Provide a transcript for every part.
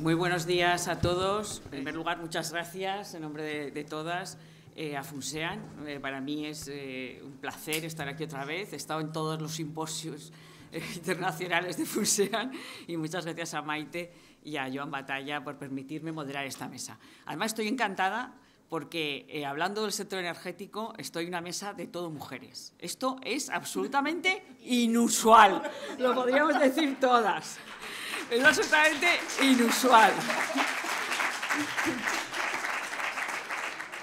Muy buenos días a todos. En primer lugar, muchas gracias en nombre de, todas eh, a Funsean. Eh, para mí es eh, un placer estar aquí otra vez. He estado en todos los simposios internacionales de Funsean y muchas gracias a Maite y a Joan Batalla por permitirme moderar esta mesa. Además, estoy encantada porque hablando del sector energético estoy en una mesa de todo mujeres. Esto es absolutamente inusual, lo podríamos decir todas. Es absolutamente inusual.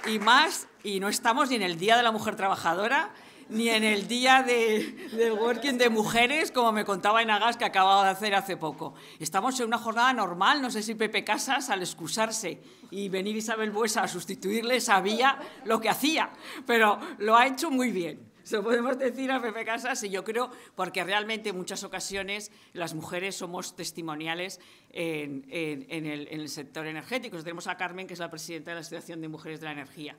Y más, y no estamos ni en el Día de la Mujer Trabajadora, ni en el día de, del working de mujeres, como me contaba Enagas que acababa de hacer hace poco. Estamos en una jornada normal, no sé si Pepe Casas, al excusarse y venir Isabel Buesa a sustituirle, sabía lo que hacía, pero lo ha hecho muy bien. Se lo podemos decir a Pepe Casas y yo creo, porque realmente en muchas ocasiones las mujeres somos testimoniales en, el, en el sector energético. Tenemos a Carmen, que es la presidenta de la Asociación de Mujeres de la Energía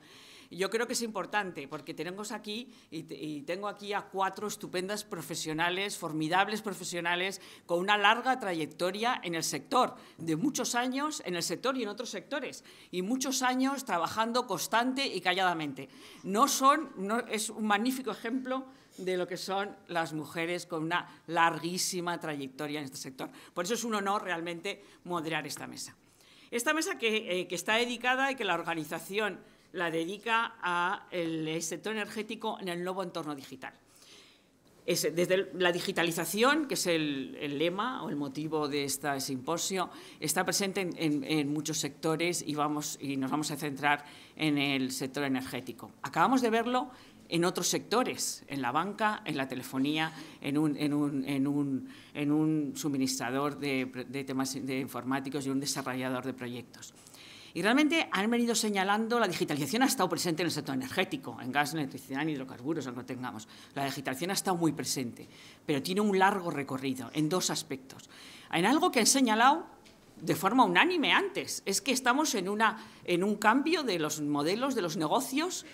yo creo que es importante porque tenemos aquí y, tengo aquí a cuatro estupendas profesionales, formidables profesionales, con una larga trayectoria en el sector, de muchos años en el sector y en otros sectores, y muchos años trabajando constante y calladamente. No son, no, es un magnífico ejemplo de lo que son las mujeres con una larguísima trayectoria en este sector. Por eso es un honor realmente moderar esta mesa. Esta mesa que, eh, que está dedicada y que la organización la dedica al sector energético en el nuevo entorno digital. desde la digitalización, que es el, lema o el motivo de este simposio, está presente en, muchos sectores y, vamos, y nos vamos a centrar en el sector energético. Acabamos de verlo en otros sectores, en la banca, en la telefonía, en un, suministrador de, temas informáticos y un desarrollador de proyectos. Y realmente han venido señalando, la digitalización ha estado presente en el sector energético, en gas, en electricidad, en hidrocarburos, aunque lo tengamos. La digitalización ha estado muy presente, pero tiene un largo recorrido en dos aspectos. En algo que han señalado de forma unánime antes, es que estamos en, en un cambio de los modelos de los negocios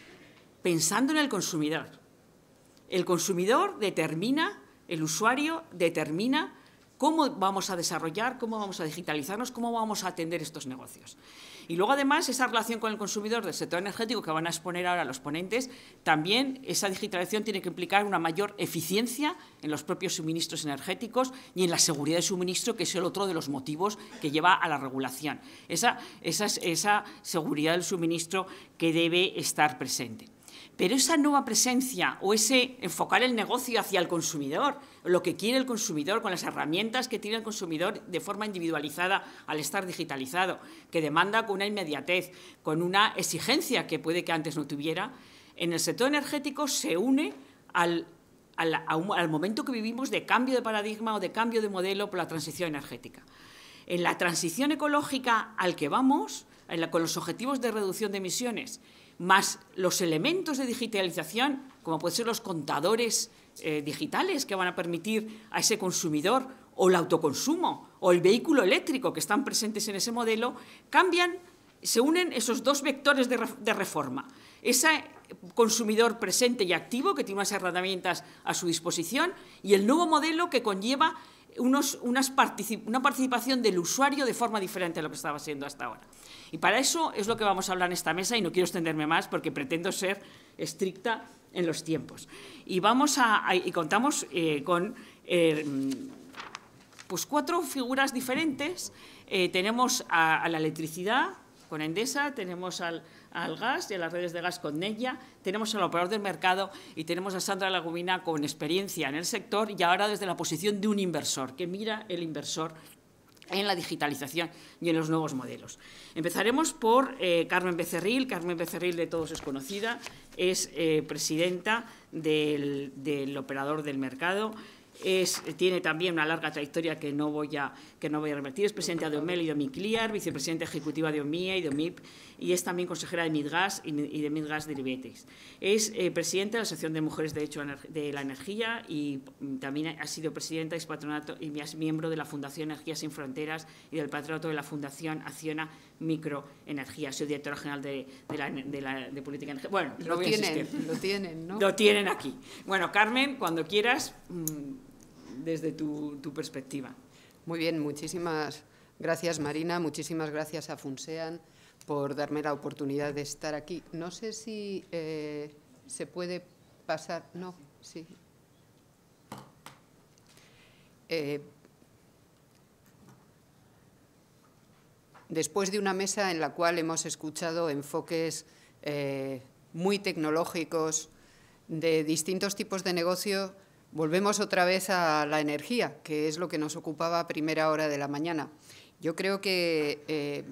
pensando en el consumidor. El consumidor determina, el usuario determina cómo vamos a desarrollar, cómo vamos a digitalizarnos, cómo vamos a atender estos negocios. Y luego, además, esa relación con el consumidor del sector energético que van a exponer ahora los ponentes, también esa digitalización tiene que implicar una mayor eficiencia en los propios suministros energéticos y en la seguridad de suministro, que es el otro de los motivos que lleva a la regulación. Esa, esa seguridad del suministro que debe estar presente. Pero esa nueva presencia o ese enfocar el negocio hacia el consumidor, lo que quiere el consumidor, con las herramientas que tiene el consumidor de forma individualizada al estar digitalizado, que demanda con una inmediatez, con una exigencia que puede que antes no tuviera, en el sector energético se une al, momento que vivimos de cambio de paradigma o de cambio de modelo por la transición energética. En la transición ecológica al que vamos, con los objetivos de reducción de emisiones, más los elementos de digitalización, como pueden ser los contadores eh, digitales que van a permitir a ese consumidor o el autoconsumo o el vehículo eléctrico que están presentes en ese modelo, cambian, se unen esos dos vectores de, reforma. Ese consumidor presente y activo que tiene unas herramientas a su disposición y el nuevo modelo que conlleva una participación del usuario de forma diferente a lo que estaba siendo hasta ahora. Y para eso es lo que vamos a hablar en esta mesa y no quiero extenderme más porque pretendo ser estricta en los tiempos y, vamos y contamos eh, con eh, pues, cuatro figuras diferentes. Eh, tenemos a, la electricidad con Endesa, tenemos al, al, gas y a las redes de gas con Nella, tenemos al operador del mercado y tenemos a Sandra Lagumina con experiencia en el sector y ahora desde la posición de un inversor, que mira el inversor en la digitalización y en los nuevos modelos. Empezaremos por eh, Carmen Becerril. Carmen Becerril de todos es conocida, es eh, presidenta del operador del mercado tiene también una larga trayectoria que no voy a, que no voy a revertir. Es presidenta de OMEL y de OMICLIAR, vicepresidenta ejecutiva de OMIA y de OMIP, y es también consejera de MIDGAS y de MIDGAS Derivetes. Es eh, presidenta de la Asociación de Mujeres de Derecho de la Energía y también ha sido presidenta y, patronato, y es miembro de la Fundación Energía sin Fronteras y del patronato de la Fundación Acciona microenergía. Soy directora general de, política energética. Bueno, lo, tienen, lo tienen, ¿no? Lo tienen aquí. Bueno, Carmen, cuando quieras, mm, desde tu, perspectiva. Muy bien, muchísimas gracias Marina, muchísimas gracias a Funsean por darme la oportunidad de estar aquí. No sé si eh, se puede pasar. No, sí. Eh, después de una mesa en la cual hemos escuchado enfoques eh, muy tecnológicos de distintos tipos de negocio, volvemos otra vez a la energía, que es lo que nos ocupaba a primera hora de la mañana. Yo creo que eh,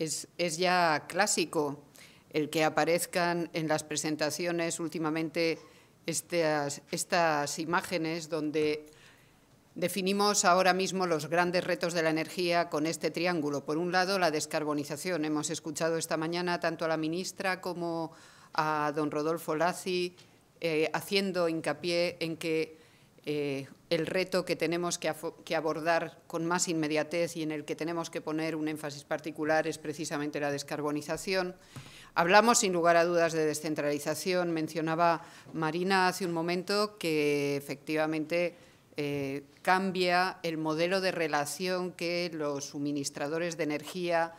es, ya clásico el que aparezcan en las presentaciones últimamente estas, estas imágenes donde Definimos ahora mismo los grandes retos de la energía con este triángulo. Por un lado, la descarbonización. Hemos escuchado esta mañana tanto a la ministra como a don Rodolfo Lazzi eh, haciendo hincapié en que eh, el reto que tenemos que, que, abordar con más inmediatez y en el que tenemos que poner un énfasis particular es precisamente la descarbonización. Hablamos, sin lugar a dudas, de descentralización. Mencionaba Marina hace un momento que efectivamente eh, cambia el modelo de relación que los suministradores de energía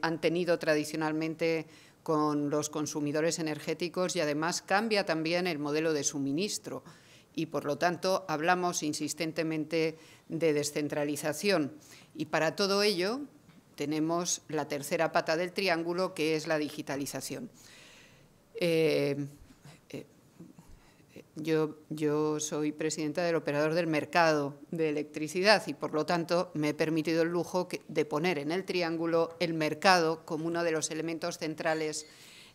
han tenido tradicionalmente con los consumidores energéticos y además cambia también el modelo de suministro y por lo tanto hablamos insistentemente de descentralización. Y para todo ello tenemos la tercera pata del triángulo que es la digitalización. Eh, yo, soy presidenta del operador del mercado de electricidad y, por lo tanto, me he permitido el lujo de poner en el triángulo el mercado como uno de los elementos centrales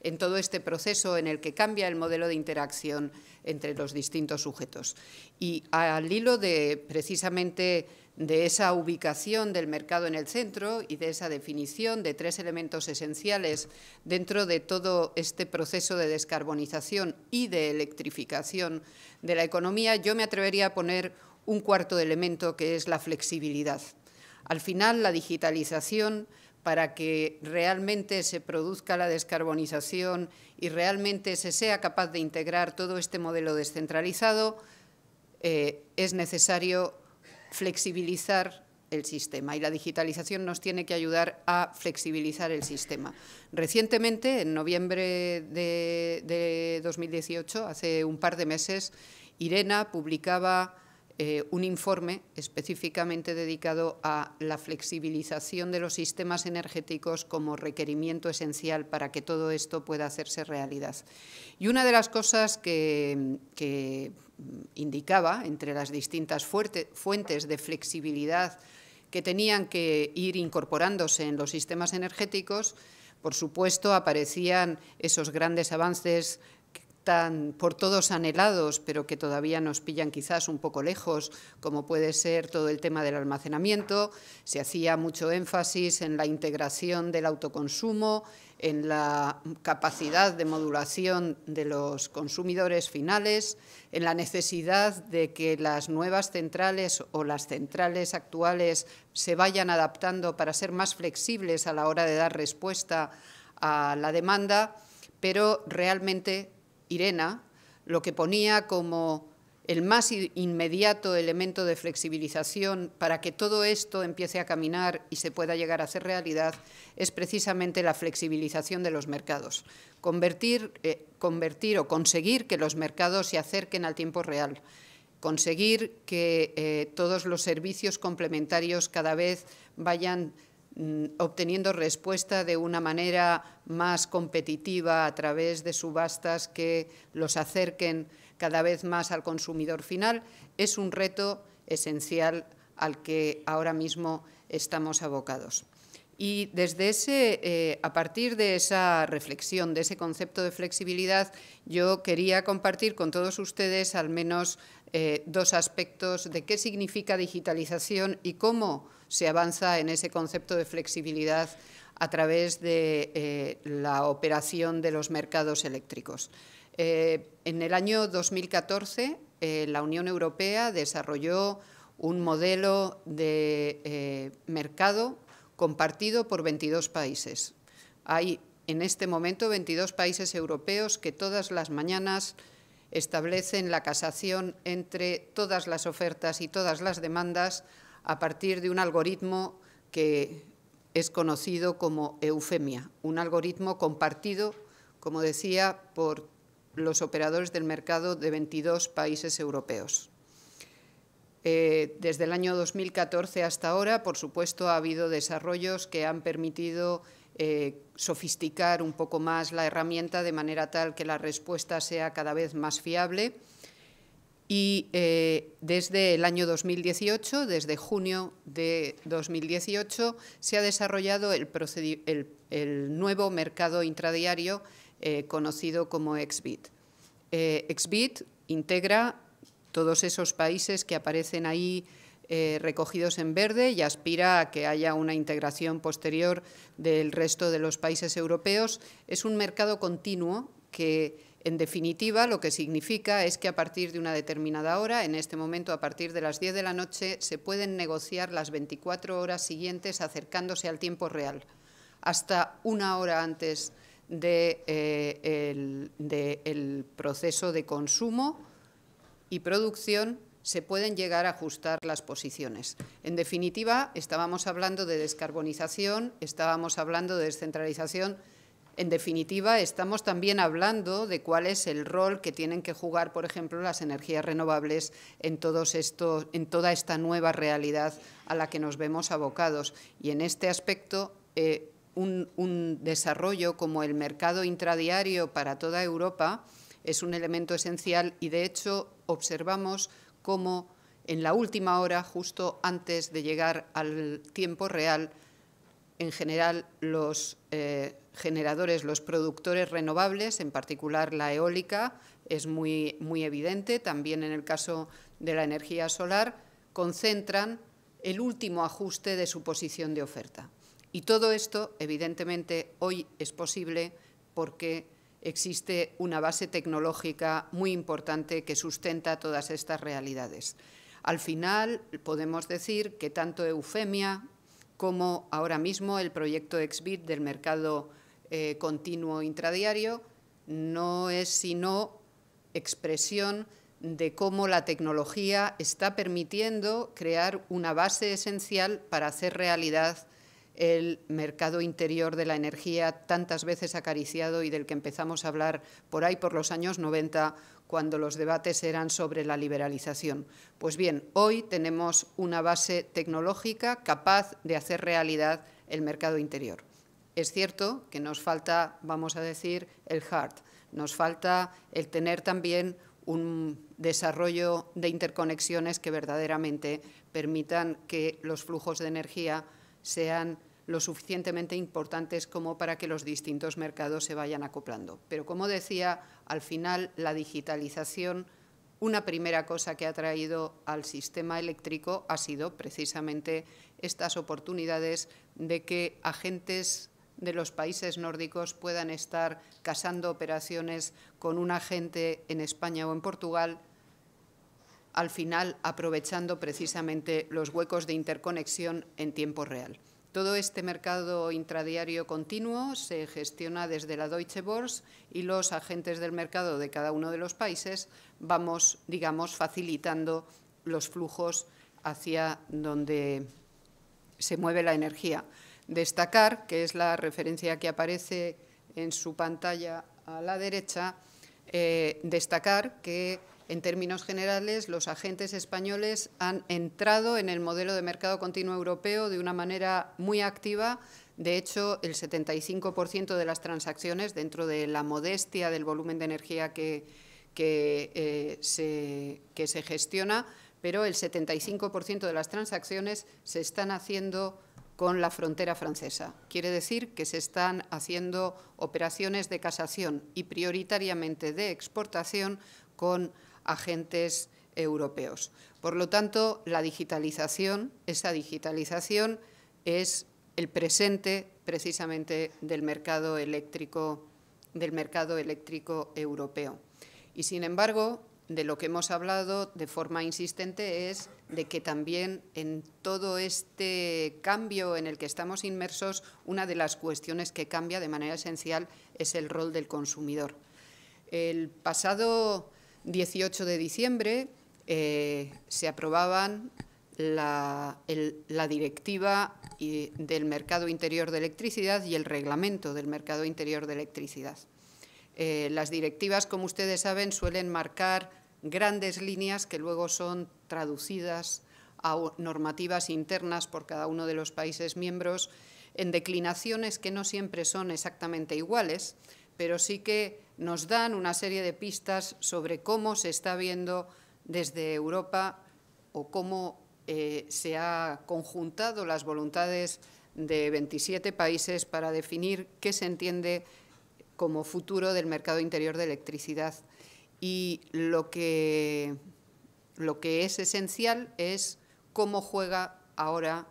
en todo este proceso en el que cambia el modelo de interacción entre los distintos sujetos. Y al hilo de, precisamente, de esa ubicación del mercado en el centro y de esa definición de tres elementos esenciales dentro de todo este proceso de descarbonización y de electrificación de la economía, yo me atrevería a poner un cuarto elemento que es la flexibilidad. Al final, la digitalización para que realmente se produzca la descarbonización y realmente se sea capaz de integrar todo este modelo descentralizado, eh, es necesario flexibilizar el sistema y la digitalización nos tiene que ayudar a flexibilizar el sistema. Recientemente, en noviembre de, 2018, hace un par de meses, IRENA publicaba eh, un informe específicamente dedicado a la flexibilización de los sistemas energéticos como requerimiento esencial para que todo esto pueda hacerse realidad. Y una de las cosas que indicaba, entre las distintas fuentes de flexibilidad que tenían que ir incorporándose en los sistemas energéticos, por supuesto aparecían esos grandes avances tan por todos anhelados, pero que todavía nos pillan quizás un poco lejos, como puede ser todo el tema del almacenamiento. Se hacía mucho énfasis en la integración del autoconsumo, en la capacidad de modulación de los consumidores finales, en la necesidad de que las nuevas centrales o las centrales actuales se vayan adaptando para ser más flexibles a la hora de dar respuesta a la demanda, pero realmente Irena lo que ponía como el más inmediato elemento de flexibilización para que todo esto empiece a caminar y se pueda llegar a hacer realidad es precisamente la flexibilización de los mercados. Eh, convertir, o conseguir que los mercados se acerquen al tiempo real, conseguir que eh, todos los servicios complementarios cada vez vayan mm, obteniendo respuesta de una manera más competitiva a través de subastas que los acerquen cada vez más al consumidor final, es un reto esencial al que ahora mismo estamos abocados. Y desde ese, eh, a partir de esa reflexión, de ese concepto de flexibilidad, yo quería compartir con todos ustedes al menos eh, dos aspectos de qué significa digitalización y cómo se avanza en ese concepto de flexibilidad a través de eh, la operación de los mercados eléctricos. Eh, en el año 2014, eh, la Unión Europea desarrolló un modelo de eh, mercado compartido por 22 países. Hay en este momento 22 países europeos que todas las mañanas establecen la casación entre todas las ofertas y todas las demandas a partir de un algoritmo que es conocido como eufemia, un algoritmo compartido, como decía, por los operadores del mercado de 22 países europeos. Eh, desde el año 2014 hasta ahora, por supuesto, ha habido desarrollos que han permitido eh, sofisticar un poco más la herramienta de manera tal que la respuesta sea cada vez más fiable. Y eh, desde el año 2018, desde junio de 2018, se ha desarrollado el nuevo mercado intradiario eh, conocido como Exbit. Eh, Exbit integra todos esos países que aparecen ahí eh, recogidos en verde y aspira a que haya una integración posterior del resto de los países europeos. Es un mercado continuo que, en definitiva, lo que significa es que a partir de una determinada hora, en este momento a partir de las 10 de la noche, se pueden negociar las 24 horas siguientes acercándose al tiempo real. Hasta una hora antes del de, eh, proceso de consumo y producción se pueden llegar a ajustar las posiciones. En definitiva, estábamos hablando de descarbonización, estábamos hablando de descentralización, en definitiva, estamos también hablando de cuál es el rol que tienen que jugar, por ejemplo, las energías renovables en, en toda esta nueva realidad a la que nos vemos abocados. Y en este aspecto, eh, un, desarrollo como el mercado intradiario para toda Europa es un elemento esencial y, de hecho, observamos cómo en la última hora, justo antes de llegar al tiempo real, en general los eh, generadores, los productores renovables, en particular la eólica, es muy evidente, también en el caso de la energía solar, concentran el último ajuste de su posición de oferta. Y todo esto, evidentemente, hoy es posible porque existe una base tecnológica muy importante que sustenta todas estas realidades. Al final, podemos decir que tanto Eufemia como ahora mismo el proyecto Xbit del mercado eh, continuo intradiario no es sino expresión de cómo la tecnología está permitiendo crear una base esencial para hacer realidad el mercado interior de la energía tantas veces acariciado y del que empezamos a hablar por ahí por los años 90 cuando los debates eran sobre la liberalización. Pues bien, hoy tenemos una base tecnológica capaz de hacer realidad el mercado interior. Es cierto que nos falta, vamos a decir, el hard, nos falta el tener también un desarrollo de interconexiones que verdaderamente permitan que los flujos de energía sean lo suficientemente importantes como para que los distintos mercados se vayan acoplando. Pero como decía, al final la digitalización, una primera cosa que ha traído al sistema eléctrico ha sido precisamente estas oportunidades de que agentes de los países nórdicos puedan estar casando operaciones con un agente en España o en Portugal, al final aprovechando precisamente los huecos de interconexión en tiempo real. Todo este mercado intradiario continuo se gestiona desde la Deutsche Börse y los agentes del mercado de cada uno de los países vamos, digamos, facilitando los flujos hacia donde se mueve la energía. Destacar, que es la referencia que aparece en su pantalla a la derecha, eh, destacar que en términos generales, los agentes españoles han entrado en el modelo de mercado continuo europeo de una manera muy activa. De hecho, el 75% de las transacciones, dentro de la modestia del volumen de energía que, eh, se, se gestiona, pero el 75% de las transacciones se están haciendo con la frontera francesa. Quiere decir que se están haciendo operaciones de casación y prioritariamente de exportación con agentes europeos. Por lo tanto, la digitalización, esa digitalización es el presente precisamente del mercado eléctrico, del mercado eléctrico europeo. Y sin embargo, de lo que hemos hablado de forma insistente es de que también en todo este cambio en el que estamos inmersos, una de las cuestiones que cambia de manera esencial es el rol del consumidor. El pasado 18 de diciembre eh, se aprobaban la, directiva y, del mercado interior de electricidad y el reglamento del mercado interior de electricidad. Eh, las directivas, como ustedes saben, suelen marcar grandes líneas que luego son traducidas a normativas internas por cada uno de los países miembros en declinaciones que no siempre son exactamente iguales, pero sí que nos dan una serie de pistas sobre cómo se está viendo desde Europa o cómo eh, se ha conjuntado las voluntades de 27 países para definir qué se entiende como futuro del mercado interior de electricidad. Y lo que, lo que es esencial es cómo juega ahora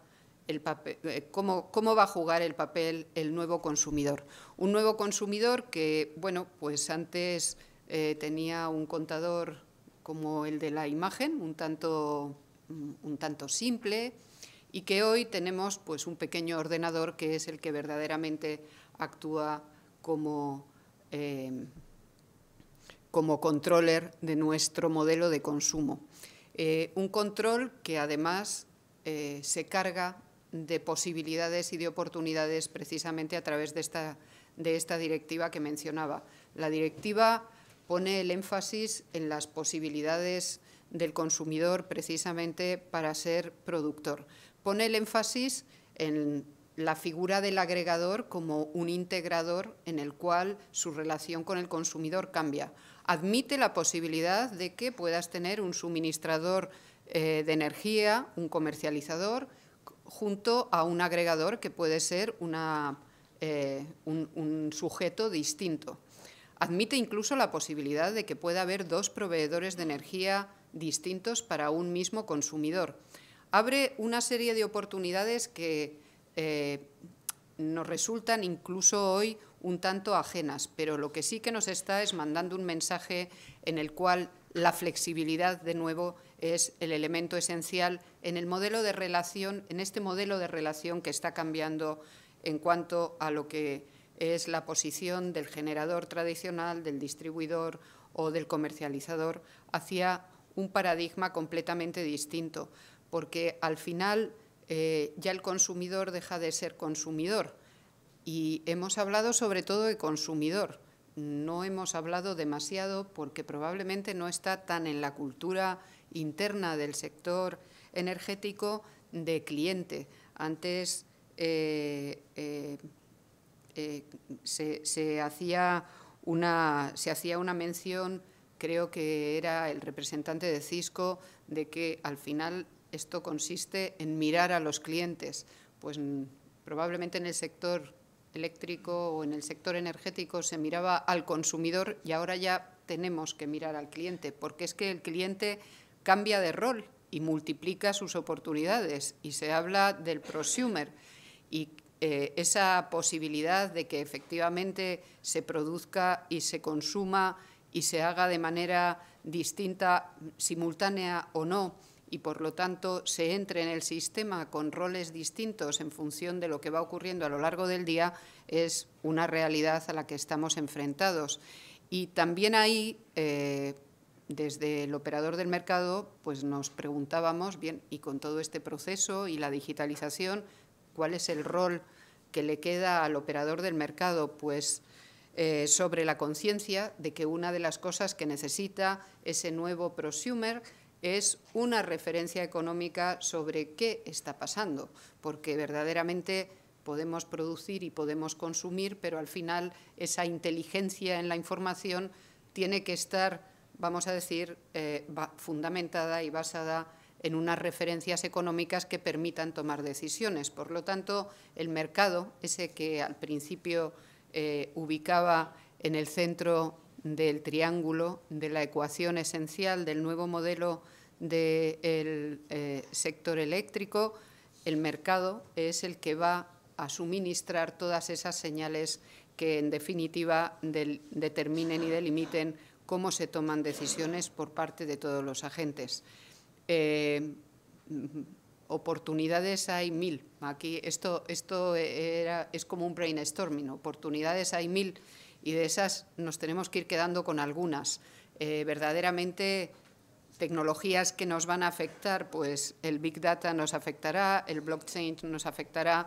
eh, cómo, va a jugar el papel el nuevo consumidor. Un nuevo consumidor que, bueno, pues antes eh, tenía un contador como el de la imagen, un tanto, mm, un tanto simple, y que hoy tenemos pues un pequeño ordenador que es el que verdaderamente actúa como, em, como controller de nuestro modelo de consumo. Eh, un control que además se carga de posibilidades y de oportunidades precisamente a través de esta, directiva que mencionaba. La directiva pone el énfasis en las posibilidades del consumidor precisamente para ser productor. Pone el énfasis en la figura del agregador como un integrador en el cual su relación con el consumidor cambia. Admite la posibilidad de que puedas tener un suministrador eh, de energía, un comercializador, junto a un agregador que puede ser eh, un, sujeto distinto. Admite incluso la posibilidad de que pueda haber dos proveedores de energía distintos para un mismo consumidor. Abre una serie de oportunidades que eh, nos resultan incluso hoy un tanto ajenas, pero lo que sí que nos está es mandando un mensaje en el cual la flexibilidad, de nuevo, es el elemento esencial en el modelo de relación, en este modelo de relación que está cambiando en cuanto a lo que es la posición del generador tradicional, del distribuidor o del comercializador hacia un paradigma completamente distinto, porque al final eh, ya el consumidor deja de ser consumidor y hemos hablado sobre todo de consumidor. No hemos hablado demasiado porque probablemente no está tan en la cultura interna del sector energético de cliente. Antes eh, eh, eh, se, hacía una, se hacía una mención, creo que era el representante de Cisco, de que al final esto consiste en mirar a los clientes. Pues probablemente en el sector eléctrico o en el sector energético se miraba al consumidor y ahora ya tenemos que mirar al cliente, porque es que el cliente cambia de rol y multiplica sus oportunidades y se habla del prosumer y eh, esa posibilidad de que efectivamente se produzca y se consuma y se haga de manera distinta, simultánea o no, y por lo tanto se entre en el sistema con roles distintos en función de lo que va ocurriendo a lo largo del día, es una realidad a la que estamos enfrentados. Y también hay desde el operador del mercado pues nos preguntábamos, bien, y con todo este proceso y la digitalización, ¿cuál es el rol que le queda al operador del mercado? Pues eh, sobre la conciencia de que una de las cosas que necesita ese nuevo prosumer es una referencia económica sobre qué está pasando, porque verdaderamente podemos producir y podemos consumir, pero al final esa inteligencia en la información tiene que estar vamos a decir, eh, fundamentada y basada en unas referencias económicas que permitan tomar decisiones. Por lo tanto, el mercado, ese que al principio eh, ubicaba en el centro del triángulo de la ecuación esencial del nuevo modelo del eh, sector eléctrico, el mercado es el que va a suministrar todas esas señales que, en definitiva, determinen y delimiten cómo se toman decisiones por parte de todos los agentes. Eh, oportunidades hay mil. Aquí esto, esto es como un brainstorming, oportunidades hay mil y de esas nos tenemos que ir quedando con algunas. Eh, verdaderamente tecnologías que nos van a afectar, pues el Big Data nos afectará, el blockchain nos afectará,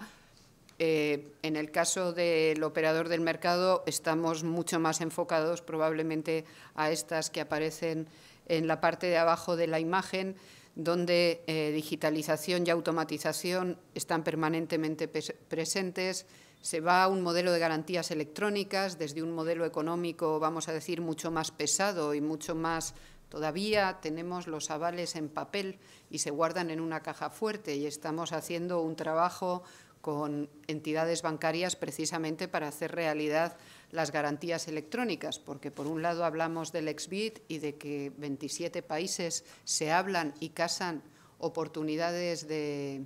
eh, en el caso del operador del mercado, estamos mucho más enfocados probablemente a estas que aparecen en la parte de abajo de la imagen, donde eh, digitalización y automatización están permanentemente presentes. Se va a un modelo de garantías electrónicas, desde un modelo económico, vamos a decir, mucho más pesado y mucho más Todavía tenemos los avales en papel y se guardan en una caja fuerte y estamos haciendo un trabajo con entidades bancarias precisamente para hacer realidad las garantías electrónicas, porque por un lado hablamos del ex Exbit y de que 27 países se hablan y casan oportunidades de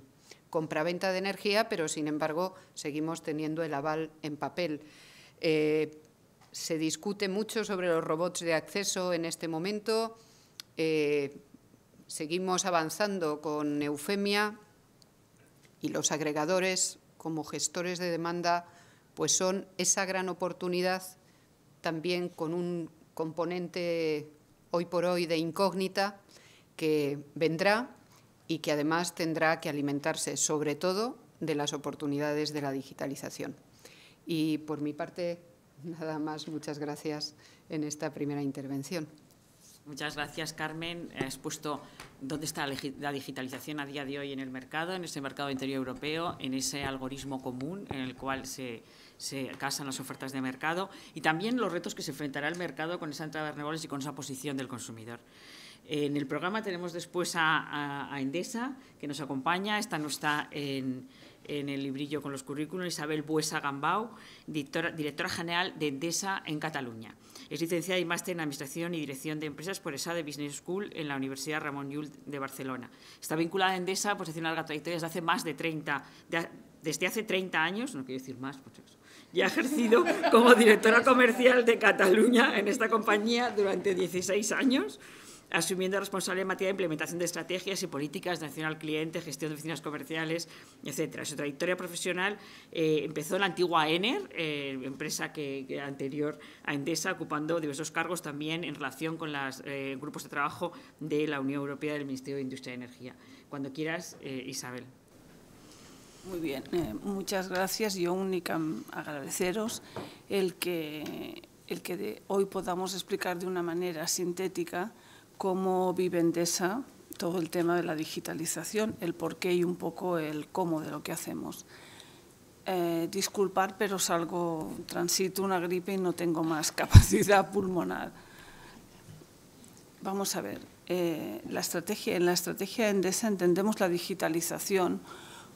compraventa de energía, pero sin embargo seguimos teniendo el aval en papel. Eh, se discute mucho sobre los robots de acceso en este momento. Eh, seguimos avanzando con Eufemia, y los agregadores como gestores de demanda pues son esa gran oportunidad también con un componente hoy por hoy de incógnita que vendrá y que además tendrá que alimentarse sobre todo de las oportunidades de la digitalización. Y por mi parte, nada más, muchas gracias en esta primera intervención. Muchas gracias, Carmen. Has puesto dónde está la digitalización a día de hoy en el mercado, en ese mercado interior europeo, en ese algoritmo común en el cual se, casan las ofertas de mercado y también los retos que se enfrentará el mercado con esa entrada de renovables y con esa posición del consumidor. En el programa tenemos después a, Endesa, que nos acompaña. Esta no está en, el librillo con los currículos, Isabel Buesa Gambau, directora, general de Endesa en Cataluña. Es licenciada y máster en Administración y Dirección de Empresas por ESA de Business School en la Universidad Ramón Llull de Barcelona. Está vinculada a Endesa pues, hace una larga trayectoria desde hace más de 30, desde hace 30 años, no quiero decir más, pues y ha ejercido como directora comercial de Cataluña en esta compañía durante 16 años asumiendo responsabilidad en materia de implementación de estrategias y políticas nacional cliente, gestión de oficinas comerciales, etcétera. Su trayectoria profesional eh, empezó en la antigua ENER, eh, empresa que, anterior a Endesa, ocupando diversos cargos también en relación con los eh, grupos de trabajo de la Unión Europea del Ministerio de Industria y Energía. Cuando quieras, Isabel. Muy bien, muchas gracias. Yo única mm, agradeceros el que, el que hoy podamos explicar de una manera sintética cómo vive Endesa todo el tema de la digitalización, el porqué y un poco el cómo de lo que hacemos. Eh, disculpar, pero salgo, transito una gripe y no tengo más capacidad pulmonar. Vamos a ver, eh, la estrategia, en la estrategia Endesa entendemos la digitalización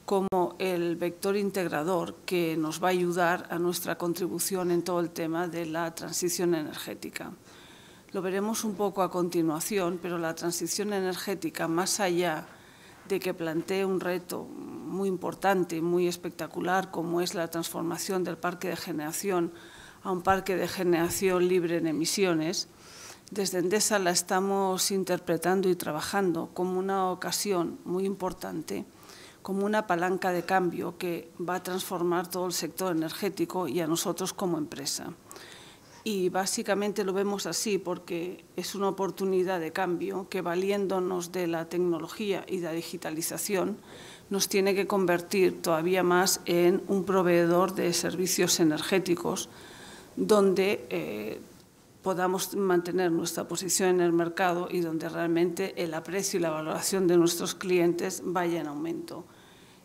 como el vector integrador que nos va a ayudar a nuestra contribución en todo el tema de la transición energética. Lo veremos un poco a continuación, pero la transición energética, más allá de que plantee un reto muy importante, muy espectacular, como es la transformación del parque de generación a un parque de generación libre en emisiones, desde Endesa la estamos interpretando y trabajando como una ocasión muy importante, como una palanca de cambio que va a transformar todo el sector energético y a nosotros como empresa. Y básicamente lo vemos así porque es una oportunidad de cambio que valiéndonos de la tecnología y la digitalización nos tiene que convertir todavía más en un proveedor de servicios energéticos donde eh, podamos mantener nuestra posición en el mercado y donde realmente el aprecio y la valoración de nuestros clientes vaya en aumento.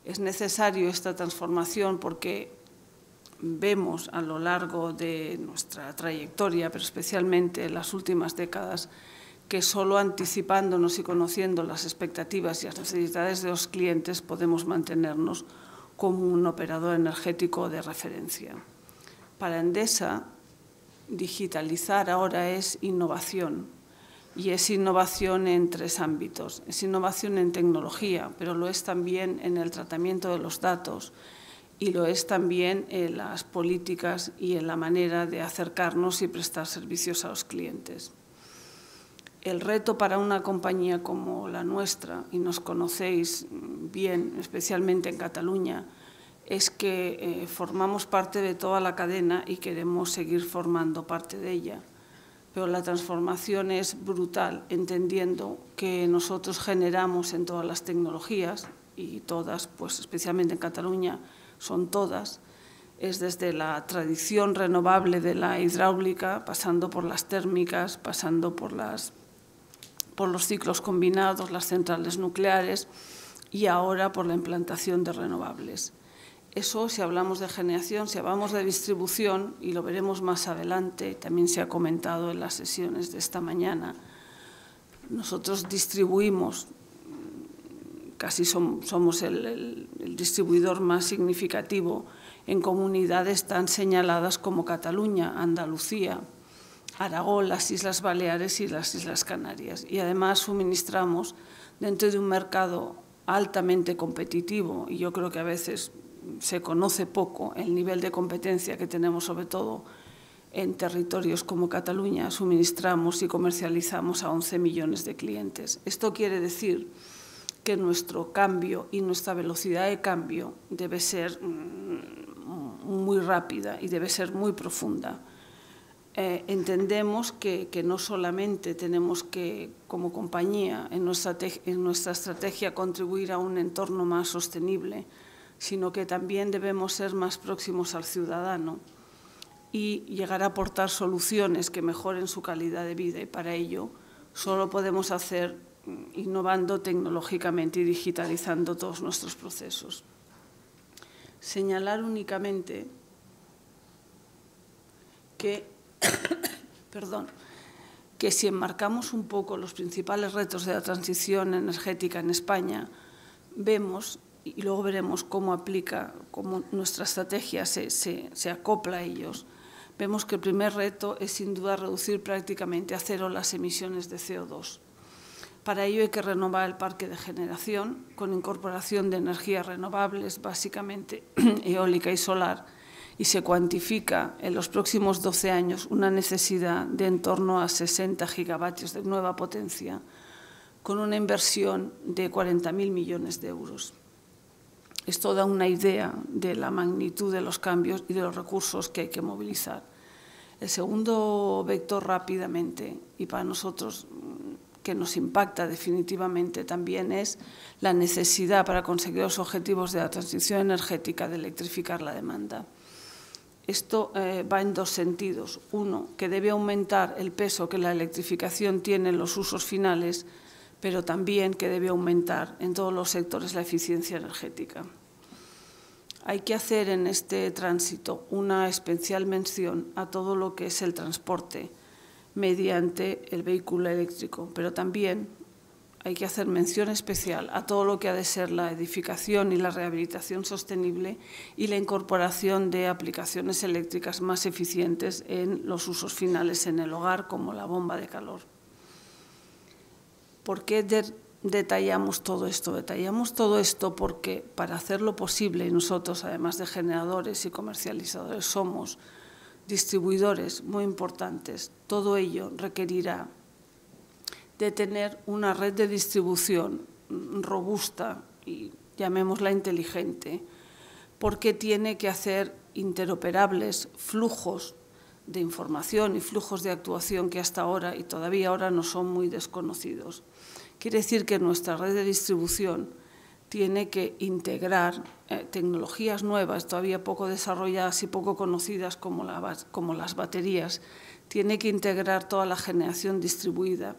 Es necesario esta transformación porque vemos a lo largo de nuestra trayectoria, pero especialmente en las últimas décadas, que solo anticipándonos y conociendo las expectativas y las necesidades de los clientes podemos mantenernos como un operador energético de referencia. Para Endesa, digitalizar ahora es innovación, y es innovación en tres ámbitos. Es innovación en tecnología, pero lo es también en el tratamiento de los datos, y lo es también en las políticas y en la manera de acercarnos y prestar servicios a los clientes. El reto para una compañía como la nuestra, y nos conocéis bien, especialmente en Cataluña, es que eh, formamos parte de toda la cadena y queremos seguir formando parte de ella. Pero la transformación es brutal, entendiendo que nosotros generamos en todas las tecnologías, y todas, pues especialmente en Cataluña, son todas, es desde la tradición renovable de la hidráulica, pasando por las térmicas, pasando por, las, por los ciclos combinados, las centrales nucleares y ahora por la implantación de renovables. Eso, si hablamos de generación, si hablamos de distribución, y lo veremos más adelante, también se ha comentado en las sesiones de esta mañana, nosotros distribuimos casi somos el, distribuidor más significativo en comunidades tan señaladas como Cataluña, Andalucía, Aragón, las Islas Baleares y las Islas Canarias. Y además suministramos dentro de un mercado altamente competitivo y yo creo que a veces se conoce poco el nivel de competencia que tenemos sobre todo en territorios como Cataluña suministramos y comercializamos a 11 millones de clientes. Esto quiere decir que nuestro cambio y nuestra velocidad de cambio debe ser mm, muy rápida y debe ser muy profunda. Eh, entendemos que, no solamente tenemos que, como compañía, en nuestra, en nuestra estrategia contribuir a un entorno más sostenible, sino que también debemos ser más próximos al ciudadano y llegar a aportar soluciones que mejoren su calidad de vida. Y para ello solo podemos hacer innovando tecnológicamente y digitalizando todos nuestros procesos. Señalar únicamente que, perdón, que si enmarcamos un poco los principales retos de la transición energética en España, vemos, y luego veremos cómo aplica, cómo nuestra estrategia se, se acopla a ellos, vemos que el primer reto es sin duda reducir prácticamente a cero las emisiones de CO2 para ello hay que renovar el parque de generación con incorporación de energías renovables, básicamente eólica y solar, y se cuantifica en los próximos 12 años una necesidad de en torno a 60 gigavatios de nueva potencia, con una inversión de 40.000 millones de euros. Esto da una idea de la magnitud de los cambios y de los recursos que hay que movilizar. El segundo vector rápidamente, y para nosotros que nos impacta definitivamente también es la necesidad para conseguir los objetivos de la transición energética de electrificar la demanda. Esto eh, va en dos sentidos. Uno, que debe aumentar el peso que la electrificación tiene en los usos finales, pero también que debe aumentar en todos los sectores la eficiencia energética. Hay que hacer en este tránsito una especial mención a todo lo que es el transporte, mediante el vehículo eléctrico, pero también hay que hacer mención especial a todo lo que ha de ser la edificación y la rehabilitación sostenible y la incorporación de aplicaciones eléctricas más eficientes en los usos finales en el hogar, como la bomba de calor. ¿Por qué detallamos todo esto? Detallamos todo esto porque para hacerlo posible, y nosotros, además de generadores y comercializadores, somos distribuidores muy importantes. Todo ello requerirá de tener una red de distribución robusta y llamémosla inteligente, porque tiene que hacer interoperables flujos de información y flujos de actuación que hasta ahora y todavía ahora no son muy desconocidos. Quiere decir que nuestra red de distribución tiene que integrar eh, tecnologías nuevas, todavía poco desarrolladas y poco conocidas como, como las baterías, tiene que integrar toda la generación distribuida,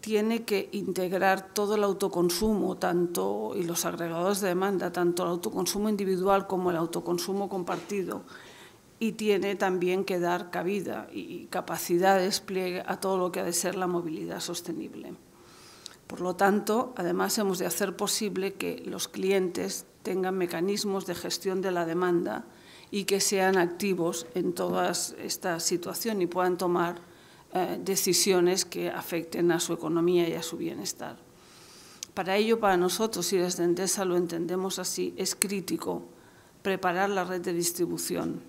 tiene que integrar todo el autoconsumo tanto, y los agregadores de demanda, tanto el autoconsumo individual como el autoconsumo compartido, y tiene también que dar cabida y capacidad de despliegue a todo lo que ha de ser la movilidad sostenible. Por lo tanto, además hemos de hacer posible que los clientes tengan mecanismos de gestión de la demanda y que sean activos en toda esta situación y puedan tomar eh, decisiones que afecten a su economía y a su bienestar. Para ello, para nosotros, y desde Endesa lo entendemos así, es crítico preparar la red de distribución,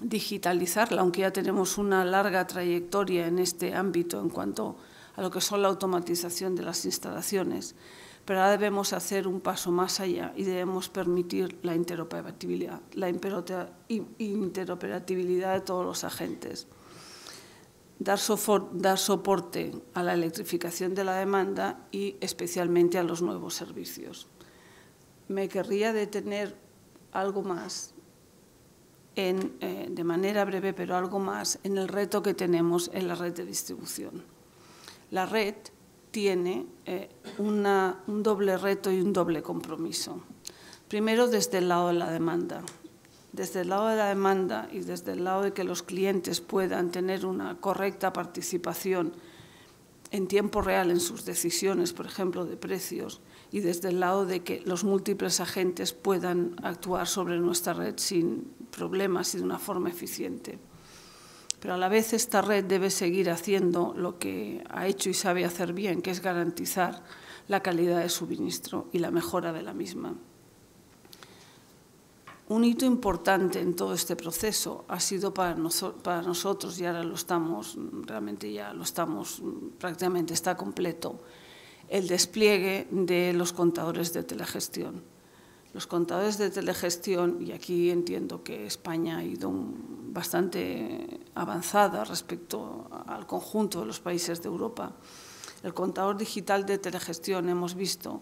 digitalizarla, aunque ya tenemos una larga trayectoria en este ámbito en cuanto a a lo que son la automatización de las instalaciones, pero ahora debemos hacer un paso más allá y debemos permitir la interoperabilidad, la de todos los agentes. Dar, soporte a la electrificación de la demanda y especialmente a los nuevos servicios. Me querría detener algo más eh, de manera breve, pero algo más, en el reto que tenemos en la red de distribución la red tiene eh, un doble reto y un doble compromiso. Primero, desde el lado de la demanda. Desde el lado de la demanda y desde el lado de que los clientes puedan tener una correcta participación en tiempo real en sus decisiones, por ejemplo, de precios, y desde el lado de que los múltiples agentes puedan actuar sobre nuestra red sin problemas y de una forma eficiente pero a la vez esta red debe seguir haciendo lo que ha hecho y sabe hacer bien, que es garantizar la calidad de suministro y la mejora de la misma. Un hito importante en todo este proceso ha sido para, nosotros, y ahora lo estamos, realmente ya lo estamos, prácticamente está completo, el despliegue de los contadores de telegestión los contadores de telegestión, y aquí entiendo que España ha ido bastante avanzada respecto al conjunto de los países de Europa, el contador digital de telegestión hemos visto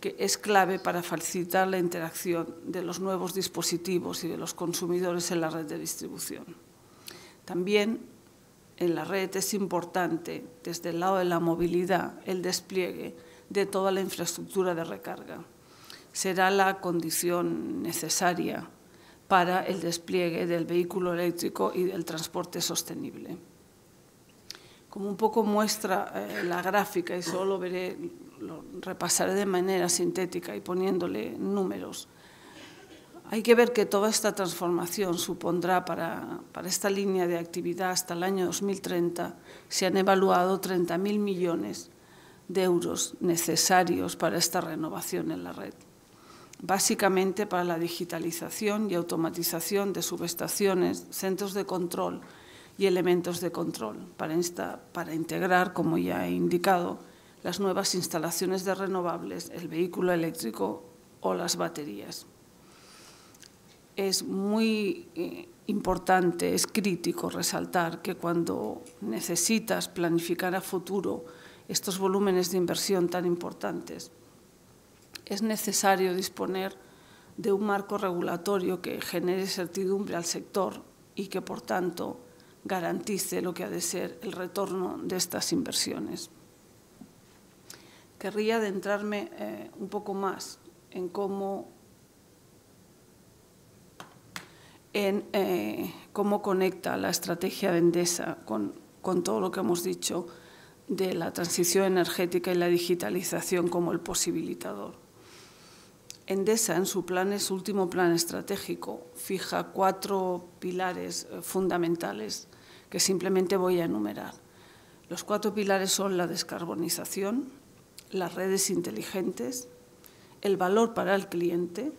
que es clave para facilitar la interacción de los nuevos dispositivos y de los consumidores en la red de distribución. También en la red es importante, desde el lado de la movilidad, el despliegue de toda la infraestructura de recarga será la condición necesaria para el despliegue del vehículo eléctrico y del transporte sostenible. Como un poco muestra eh, la gráfica, y solo lo repasaré de manera sintética y poniéndole números, hay que ver que toda esta transformación supondrá para, para esta línea de actividad hasta el año 2030, se han evaluado 30.000 millones de euros necesarios para esta renovación en la red básicamente para la digitalización y automatización de subestaciones, centros de control y elementos de control, para, integrar, como ya he indicado, las nuevas instalaciones de renovables, el vehículo eléctrico o las baterías. Es muy eh, importante, es crítico resaltar que cuando necesitas planificar a futuro estos volúmenes de inversión tan importantes, es necesario disponer de un marco regulatorio que genere certidumbre al sector y que, por tanto, garantice lo que ha de ser el retorno de estas inversiones. Querría adentrarme eh, un poco más en eh, cómo, conecta la estrategia de Endesa con todo lo que hemos dicho de la transición energética y la digitalización como el posibilitador. Endesa, en su plan, último plan estratégico, fija cuatro pilares eh, fundamentales que simplemente voy a enumerar. Los cuatro pilares son la descarbonización, las redes inteligentes, el valor para el cliente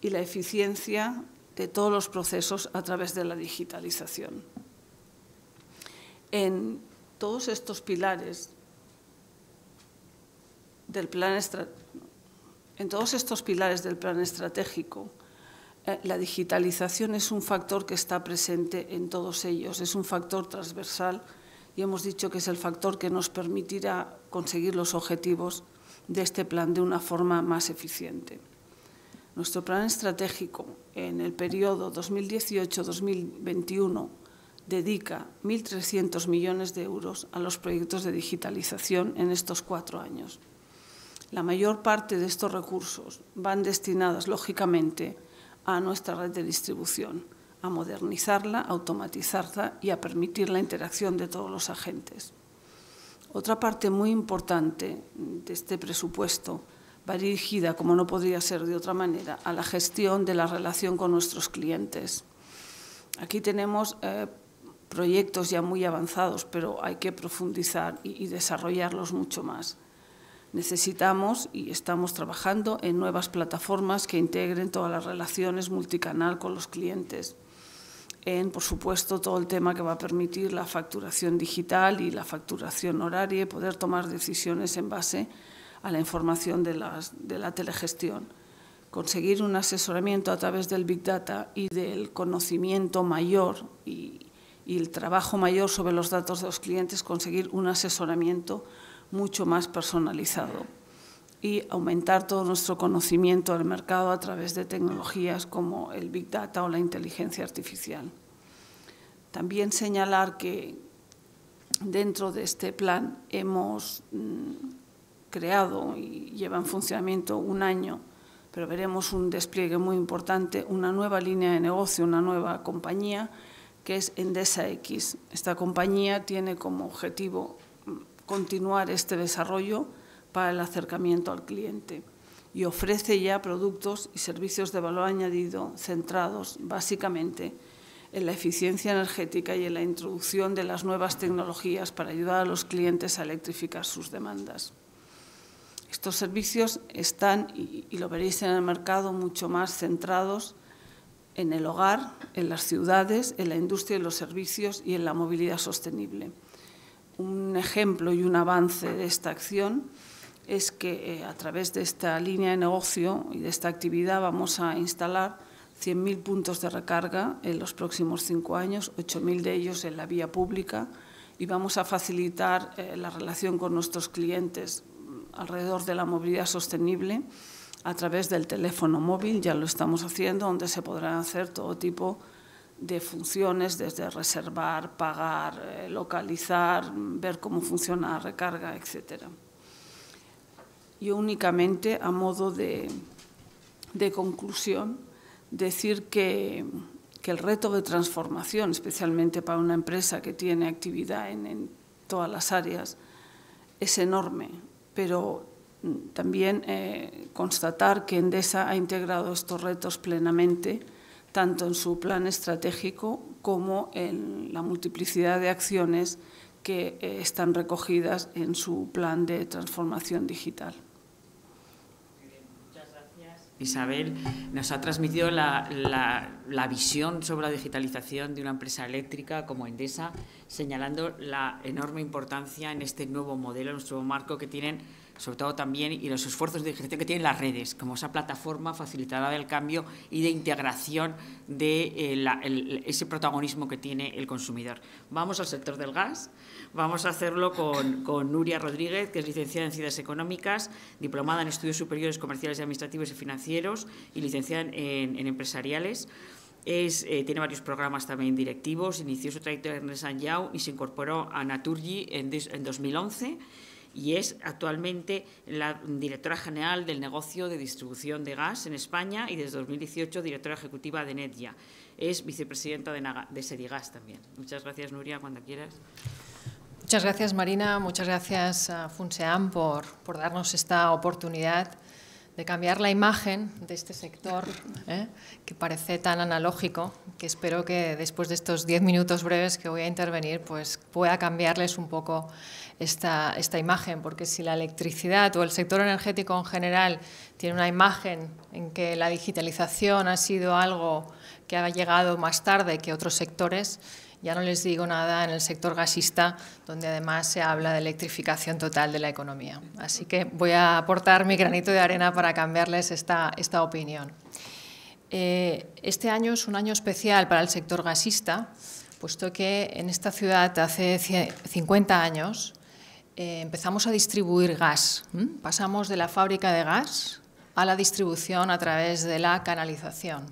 y la eficiencia de todos los procesos a través de la digitalización. En todos estos pilares del plan estratégico, en todos estos pilares del plan estratégico, eh, la digitalización es un factor que está presente en todos ellos, es un factor transversal y hemos dicho que es el factor que nos permitirá conseguir los objetivos de este plan de una forma más eficiente. Nuestro plan estratégico en el periodo 2018-2021 dedica 1.300 millones de euros a los proyectos de digitalización en estos cuatro años. La mayor parte de estos recursos van destinadas, lógicamente, a nuestra red de distribución, a modernizarla, automatizarla y a permitir la interacción de todos los agentes. Otra parte muy importante de este presupuesto va dirigida, como no podría ser de otra manera, a la gestión de la relación con nuestros clientes. Aquí tenemos eh, proyectos ya muy avanzados, pero hay que profundizar y desarrollarlos mucho más necesitamos y estamos trabajando en nuevas plataformas que integren todas las relaciones multicanal con los clientes. En, por supuesto, todo el tema que va a permitir la facturación digital y la facturación horaria y poder tomar decisiones en base a la información de, la telegestión. Conseguir un asesoramiento a través del Big Data y del conocimiento mayor y el trabajo mayor sobre los datos de los clientes, conseguir un asesoramiento mucho más personalizado y aumentar todo nuestro conocimiento del mercado a través de tecnologías como el Big Data o la inteligencia artificial. También señalar que dentro de este plan hemos mm, creado y lleva en funcionamiento un año, pero veremos un despliegue muy importante, una nueva línea de negocio, una nueva compañía, que es Endesa X. Esta compañía tiene como objetivo continuar este desarrollo para el acercamiento al cliente y ofrece ya productos y servicios de valor añadido centrados básicamente en la eficiencia energética y en la introducción de las nuevas tecnologías para ayudar a los clientes a electrificar sus demandas. Estos servicios están, y, lo veréis en el mercado, mucho más centrados en el hogar, en las ciudades, en la industria y los servicios y en la movilidad sostenible un ejemplo y un avance de esta acción es que eh, a través de esta línea de negocio y de esta actividad vamos a instalar 100.000 puntos de recarga en los próximos cinco años, 8.000 de ellos en la vía pública y vamos a facilitar eh, la relación con nuestros clientes alrededor de la movilidad sostenible a través del teléfono móvil, ya lo estamos haciendo, donde se podrán hacer todo tipo de de funciones, desde reservar, pagar, eh, localizar, ver cómo funciona la recarga, etc. Yo únicamente, a modo de, conclusión, decir que, el reto de transformación, especialmente para una empresa que tiene actividad en, todas las áreas, es enorme, pero mm, también eh, constatar que Endesa ha integrado estos retos plenamente tanto en su plan estratégico como en la multiplicidad de acciones que eh, están recogidas en su plan de transformación digital. Isabel nos ha transmitido la, visión sobre la digitalización de una empresa eléctrica como Endesa, señalando la enorme importancia en este nuevo modelo, en nuestro marco que tienen sobre todo también, y los esfuerzos de gestión que tienen las redes, como esa plataforma facilitada del cambio y de integración de eh, ese protagonismo que tiene el consumidor. Vamos al sector del gas, vamos a hacerlo con, con Nuria Rodríguez, que es licenciada en Ciencias Económicas, diplomada en Estudios Superiores Comerciales y Administrativos y Financieros y licenciada en, Empresariales. Eh, tiene varios programas también directivos, inició su trayectoria en San y se incorporó a Naturgy en 2011 y es actualmente la directora general del negocio de distribución de gas en España y desde 2018 directora ejecutiva de Netya. Es vicepresidenta de, Serigas también. Muchas gracias, Nuria, cuando quieras. Muchas gracias, Marina. Muchas gracias a Funseam por, por darnos esta oportunidad de cambiar la imagen de este sector ¿eh? que parece tan analógico, que espero que después de estos diez minutos breves que voy a intervenir, pues pueda cambiarles un poco esta, imagen, porque si la electricidad o el sector energético en general tiene una imagen en que la digitalización ha sido algo que ha llegado más tarde que otros sectores, ya no les digo nada en el sector gasista, donde además se habla de electrificación total de la economía. Así que voy a aportar mi granito de arena para cambiarles esta, opinión. Eh, este año es un año especial para el sector gasista, puesto que en esta ciudad hace 50 años eh, empezamos a distribuir gas. Pasamos de la fábrica de gas a la distribución a través de la canalización.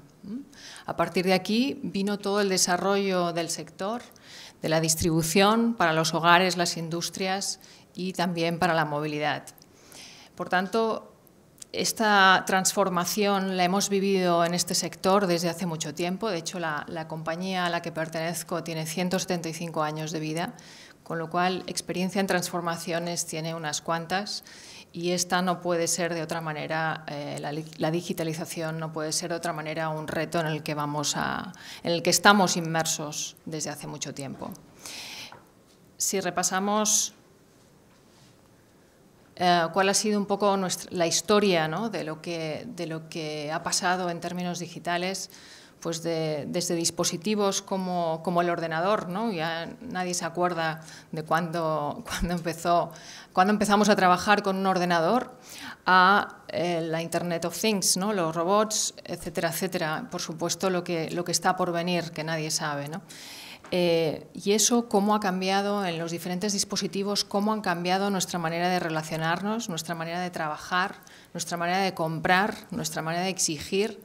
A partir de aquí vino todo el desarrollo del sector, de la distribución para los hogares, las industrias y también para la movilidad. Por tanto, esta transformación la hemos vivido en este sector desde hace mucho tiempo. De hecho, la, compañía a la que pertenezco tiene 175 años de vida, con lo cual experiencia en transformaciones tiene unas cuantas y esta no puede ser de otra manera, eh, la, digitalización no puede ser de otra manera un reto en el que, vamos a, en el que estamos inmersos desde hace mucho tiempo. Si repasamos eh, cuál ha sido un poco la historia de, lo que, de lo que ha pasado en términos digitales, pues de, desde dispositivos como, el ordenador, ya nadie se acuerda de cuándo, empezó, cuando empezamos a trabajar con un ordenador, a eh, la Internet of Things, ¿no? los robots, etcétera, etcétera. Por supuesto, lo que, lo que está por venir, que nadie sabe. Eh, y eso cómo ha cambiado en los diferentes dispositivos, cómo han cambiado nuestra manera de relacionarnos, nuestra manera de trabajar, nuestra manera de comprar, nuestra manera de exigir.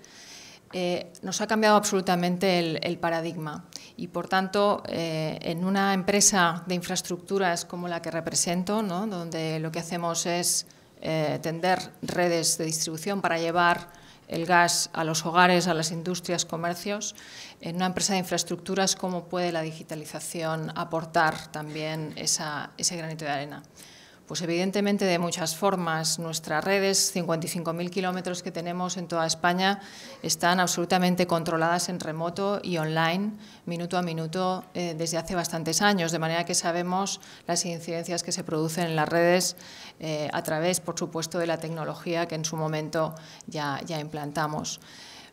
Eh, nos ha cambiado absolutamente el, paradigma y, por tanto, eh, en una empresa de infraestructuras como la que represento, ¿no? donde lo que hacemos es tender redes de distribución para llevar el gas a los hogares, a las industrias, comercios. En una empresa de infraestructuras, ¿cómo puede la digitalización aportar también ese granito de arena? Pues evidentemente de muchas formas. Nuestras redes, 55.000 kilómetros que tenemos en toda España, están absolutamente controladas en remoto y online, minuto a minuto, eh, desde hace bastantes años, de manera que sabemos las incidencias que se producen en las redes eh, a través, por supuesto, de la tecnología que en su momento ya implantamos.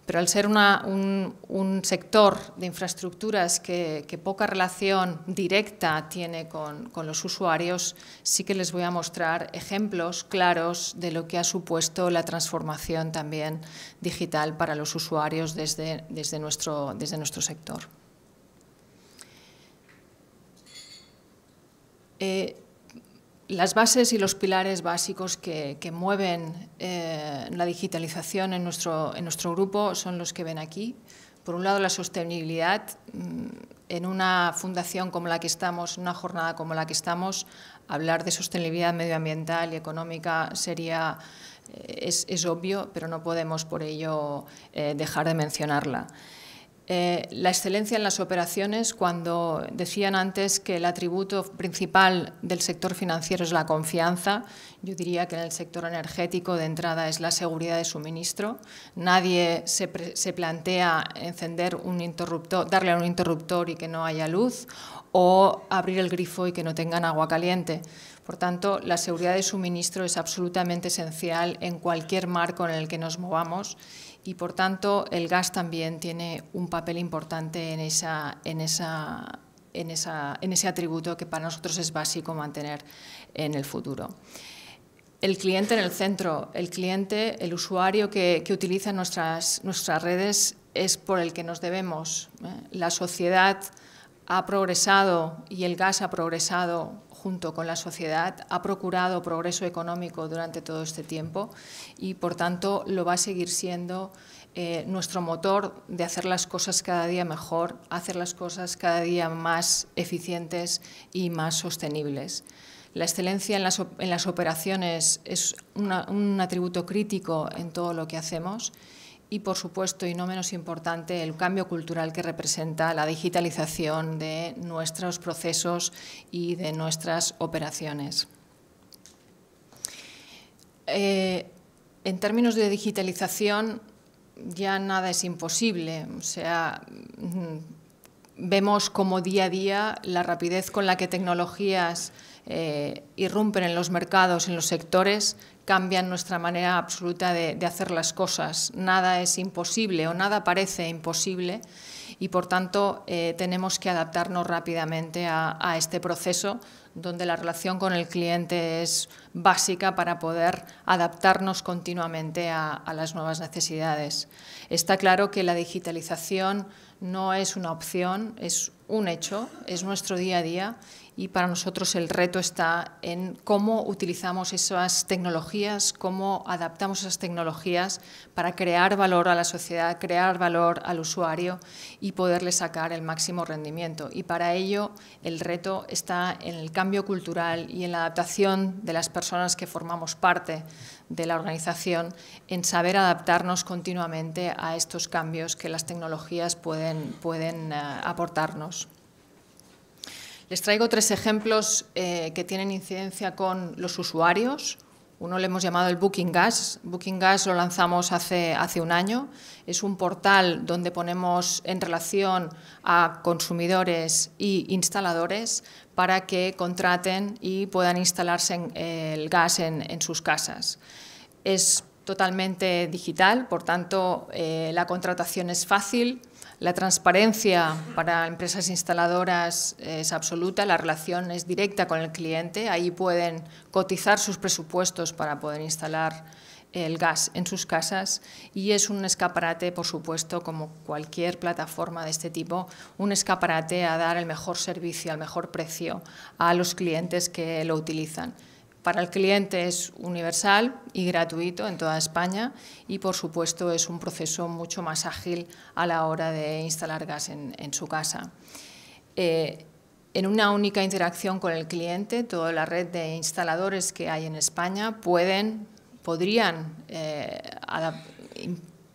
Pero al ser un, sector de infraestructuras que, poca relación directa tiene con, los usuarios, sí que les voy a mostrar ejemplos claros de lo que ha supuesto la transformación también digital para los usuarios desde, desde, nuestro, desde nuestro sector. Eh, las bases y los pilares básicos que, mueven eh, la digitalización en nuestro, grupo son los que ven aquí. Por un lado, la sostenibilidad. Mm, en una fundación como la que estamos, en una jornada como la que estamos, hablar de sostenibilidad medioambiental y económica sería eh, es, obvio, pero no podemos por ello eh, dejar de mencionarla. Eh, la excelencia en las operaciones, cuando decían antes que el atributo principal del sector financiero es la confianza, yo diría que en el sector energético de entrada es la seguridad de suministro. Nadie se, se plantea encender un interruptor, darle a un interruptor y que no haya luz o abrir el grifo y que no tengan agua caliente. Por tanto, la seguridad de suministro es absolutamente esencial en cualquier marco en el que nos movamos y por tanto el gas también tiene un papel importante en, ese atributo que para nosotros es básico mantener en el futuro el cliente en el centro, el cliente, el usuario que, utiliza nuestras, nuestras, redes es por el que nos debemos. ¿eh? La sociedad ha progresado y el gas ha progresado junto con la sociedad, ha procurado progreso económico durante todo este tiempo y, por tanto, lo va a seguir siendo eh, nuestro motor de hacer las cosas cada día mejor, hacer las cosas cada día más eficientes y más sostenibles. La excelencia en las, operaciones es un atributo crítico en todo lo que hacemos y, por supuesto, y no menos importante, el cambio cultural que representa la digitalización de nuestros procesos y de nuestras operaciones. Eh, en términos de digitalización, ya nada es imposible. O sea, mm, vemos como día a día la rapidez con la que tecnologías eh, irrumpen en los mercados, en los sectores, cambian nuestra manera absoluta de, hacer las cosas. Nada es imposible o nada parece imposible y por tanto eh, tenemos que adaptarnos rápidamente a, este proceso donde la relación con el cliente es básica para poder adaptarnos continuamente a las nuevas necesidades. Está claro que la digitalización no es una opción, es un hecho, es nuestro día a día y para nosotros el reto está en cómo utilizamos esas tecnologías, cómo adaptamos esas tecnologías para crear valor a la sociedad, crear valor al usuario y poderle sacar el máximo rendimiento. Y para ello el reto está en el cambio cultural y en la adaptación de las personas que formamos parte de la organización en saber adaptarnos continuamente a estos cambios que las tecnologías pueden, eh, aportarnos. Les traigo tres ejemplos eh, que tienen incidencia con los usuarios, uno le hemos llamado el Booking Gas. Booking Gas lo lanzamos hace, hace un año. Es un portal donde ponemos en relación a consumidores y instaladores para que contraten y puedan instalarse eh, el gas en, sus casas. Es totalmente digital, por tanto, eh, la contratación es fácil, la transparencia para empresas instaladoras es absoluta, la relación es directa con el cliente, ahí pueden cotizar sus presupuestos para poder instalar el gas en sus casas y es un escaparate, por supuesto, como cualquier plataforma de este tipo, un escaparate a dar el mejor servicio, al mejor precio a los clientes que lo utilizan para el cliente es universal y gratuito en toda España y, por supuesto, es un proceso mucho más ágil a la hora de instalar gas en, su casa. Eh, en una única interacción con el cliente, toda la red de instaladores que hay en España pueden, podrían eh,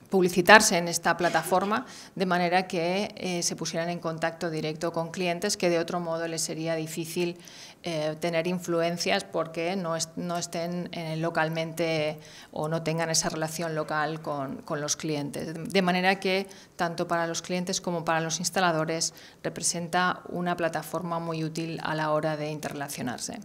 publicitarse en esta plataforma de manera que eh, se pusieran en contacto directo con clientes que de otro modo les sería difícil eh, tener influencias porque no, estén eh, localmente o no tengan esa relación local con, con, los clientes. De manera que tanto para los clientes como para los instaladores representa una plataforma muy útil a la hora de interrelacionarse.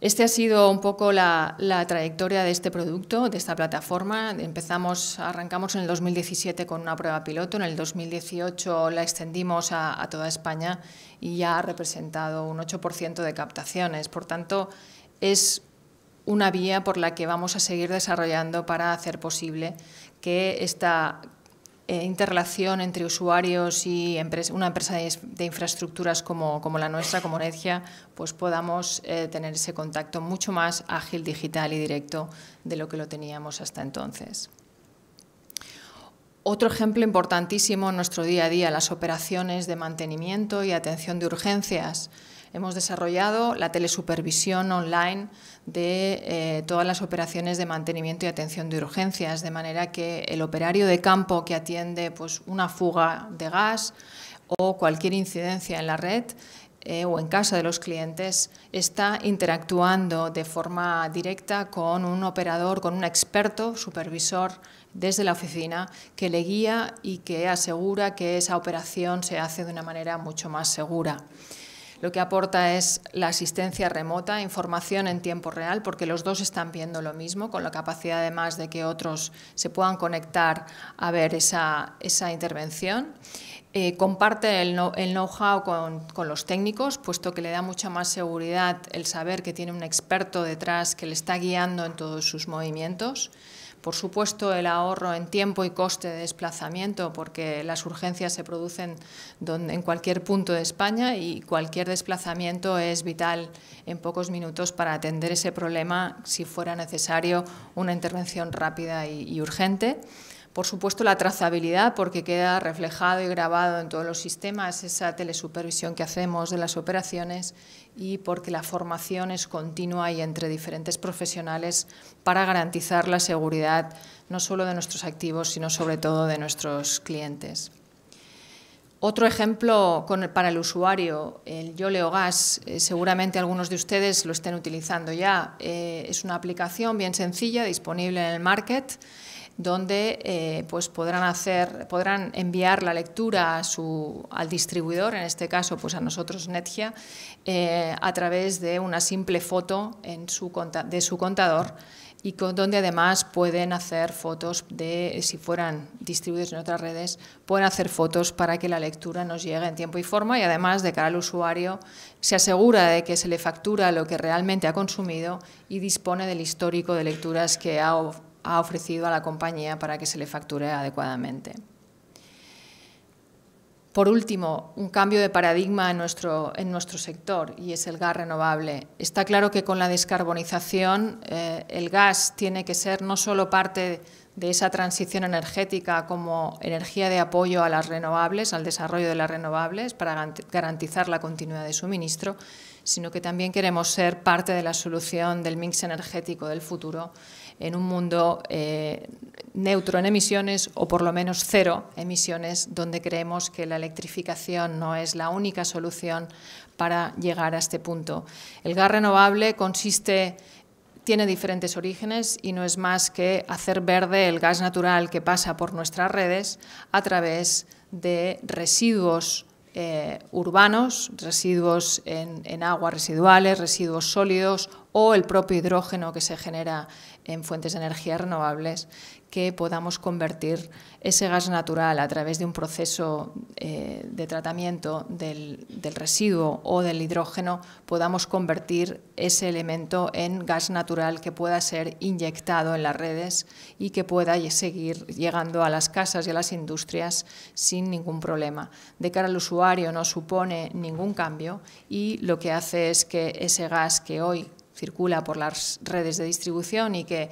Este ha sido un poco la, trayectoria de este producto, de esta plataforma. Empezamos, arrancamos en el 2017 con una prueba piloto, en el 2018 la extendimos a, a toda España y ya ha representado un 8% de captaciones. Por tanto, es una vía por la que vamos a seguir desarrollando para hacer posible que esta eh, interrelación entre usuarios y una empresa de, infraestructuras como, la nuestra, como Necia, pues podamos eh, tener ese contacto mucho más ágil, digital y directo de lo que lo teníamos hasta entonces. Otro ejemplo importantísimo en nuestro día a día, las operaciones de mantenimiento y atención de urgencias. Hemos desarrollado la telesupervisión online de eh, todas las operaciones de mantenimiento y atención de urgencias, de manera que el operario de campo que atiende pues, una fuga de gas o cualquier incidencia en la red eh, o en casa de los clientes está interactuando de forma directa con un operador, con un experto, supervisor desde la oficina que le guía y que asegura que esa operación se hace de una manera mucho más segura. Lo que aporta es la asistencia remota, información en tiempo real, porque los dos están viendo lo mismo, con la capacidad además de que otros se puedan conectar a ver esa, intervención. Eh, comparte el, know-how con, los técnicos, puesto que le da mucha más seguridad el saber que tiene un experto detrás que le está guiando en todos sus movimientos. Por supuesto, el ahorro en tiempo y coste de desplazamiento, porque las urgencias se producen en cualquier punto de España y cualquier desplazamiento es vital en pocos minutos para atender ese problema si fuera necesario una intervención rápida y urgente. Por supuesto, la trazabilidad, porque queda reflejado y grabado en todos los sistemas esa telesupervisión que hacemos de las operaciones y porque la formación es continua y entre diferentes profesionales para garantizar la seguridad no solo de nuestros activos, sino sobre todo de nuestros clientes. Otro ejemplo para el usuario, el Yo Gas, eh, seguramente algunos de ustedes lo estén utilizando ya. Eh, es una aplicación bien sencilla, disponible en el market, donde eh, pues podrán, hacer, podrán enviar la lectura al distribuidor, en este caso pues a nosotros Netgia, eh, a través de una simple foto en su, de su contador y donde además pueden hacer fotos de, si fueran distribuidos en otras redes, pueden hacer fotos para que la lectura nos llegue en tiempo y forma y además de cara al usuario se asegura de que se le factura lo que realmente ha consumido y dispone del histórico de lecturas que ha ha ofrecido a la compañía para que se le facture adecuadamente. Por último, un cambio de paradigma en nuestro, en nuestro sector y es el gas renovable. Está claro que con la descarbonización eh, el gas tiene que ser no solo parte de esa transición energética como energía de apoyo a las renovables, al desarrollo de las renovables para garantizar la continuidad de suministro, sino que también queremos ser parte de la solución del mix energético del futuro en un mundo eh, neutro en emisiones o por lo menos cero emisiones, donde creemos que la electrificación no es la única solución para llegar a este punto. El gas renovable consiste tiene diferentes orígenes y no es más que hacer verde el gas natural que pasa por nuestras redes a través de residuos eh, urbanos, residuos en, en aguas residuales, residuos sólidos o el propio hidrógeno que se genera en fuentes de energía renovables, que podamos convertir ese gas natural a través de un proceso eh, de tratamiento del, del, residuo o del hidrógeno, podamos convertir ese elemento en gas natural que pueda ser inyectado en las redes y que pueda seguir llegando a las casas y a las industrias sin ningún problema. De cara al usuario no supone ningún cambio y lo que hace es que ese gas que hoy circula por las redes de distribución y que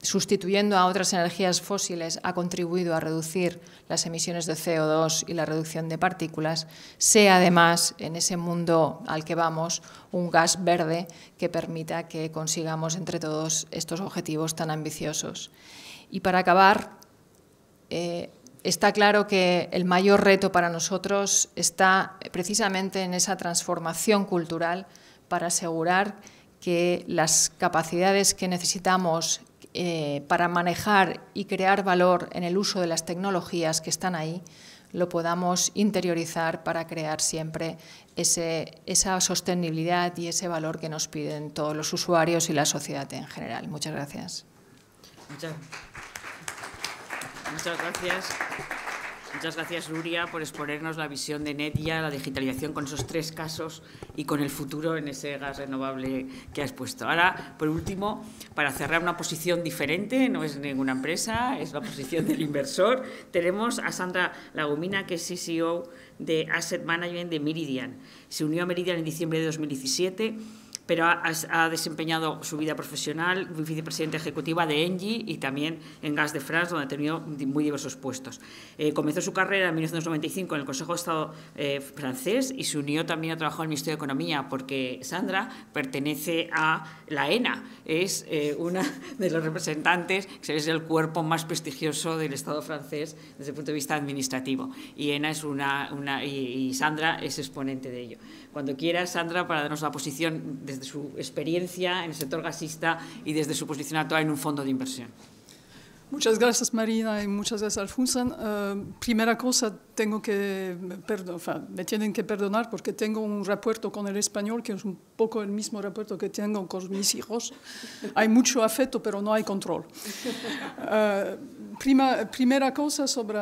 sustituyendo a otras energías fósiles ha contribuido a reducir las emisiones de CO2 y la reducción de partículas, sea además en ese mundo al que vamos un gas verde que permita que consigamos entre todos estos objetivos tan ambiciosos. Y para acabar, eh, está claro que el mayor reto para nosotros está precisamente en esa transformación cultural para asegurar que las capacidades que necesitamos eh, para manejar y crear valor en el uso de las tecnologías que están ahí, lo podamos interiorizar para crear siempre esa sostenibilidad y ese valor que nos piden todos los usuarios y la sociedad en general. Muchas gracias. muchas gracias. Muchas gracias, Luria, por exponernos la visión de Netia, la digitalización con esos tres casos y con el futuro en ese gas renovable que has puesto. Ahora, por último, para cerrar una posición diferente, no es ninguna empresa, es la posición del inversor, tenemos a Sandra Lagumina, que es CEO de Asset Management de Meridian. Se unió a Meridian en diciembre de 2017 pero ha, desempeñado su vida profesional, vicepresidenta ejecutiva de Engie y también en Gas de France, donde ha tenido muy diversos puestos. Eh, comenzó su carrera en 1995 en el Consejo de Estado eh, francés y se unió también a trabajar en el Ministerio de Economía, porque Sandra pertenece a la ENA, es eh, una de los representantes, es el cuerpo más prestigioso del Estado francés desde el punto de vista administrativo. Y ENA es una, y Sandra es exponente de ello cuando quieras, Sandra, para darnos la posición desde su experiencia en el sector gasista y desde su posición actual en un fondo de inversión. Muchas gracias Marina y muchas gracias Alfonso. Eh, primera cosa, tengo que, perdón, me tienen que perdonar porque tengo un repuerto con el español que es un poco el mismo repuerto que tengo con mis hijos. hay mucho afecto, pero no hay control. Eh, primera cosa sobre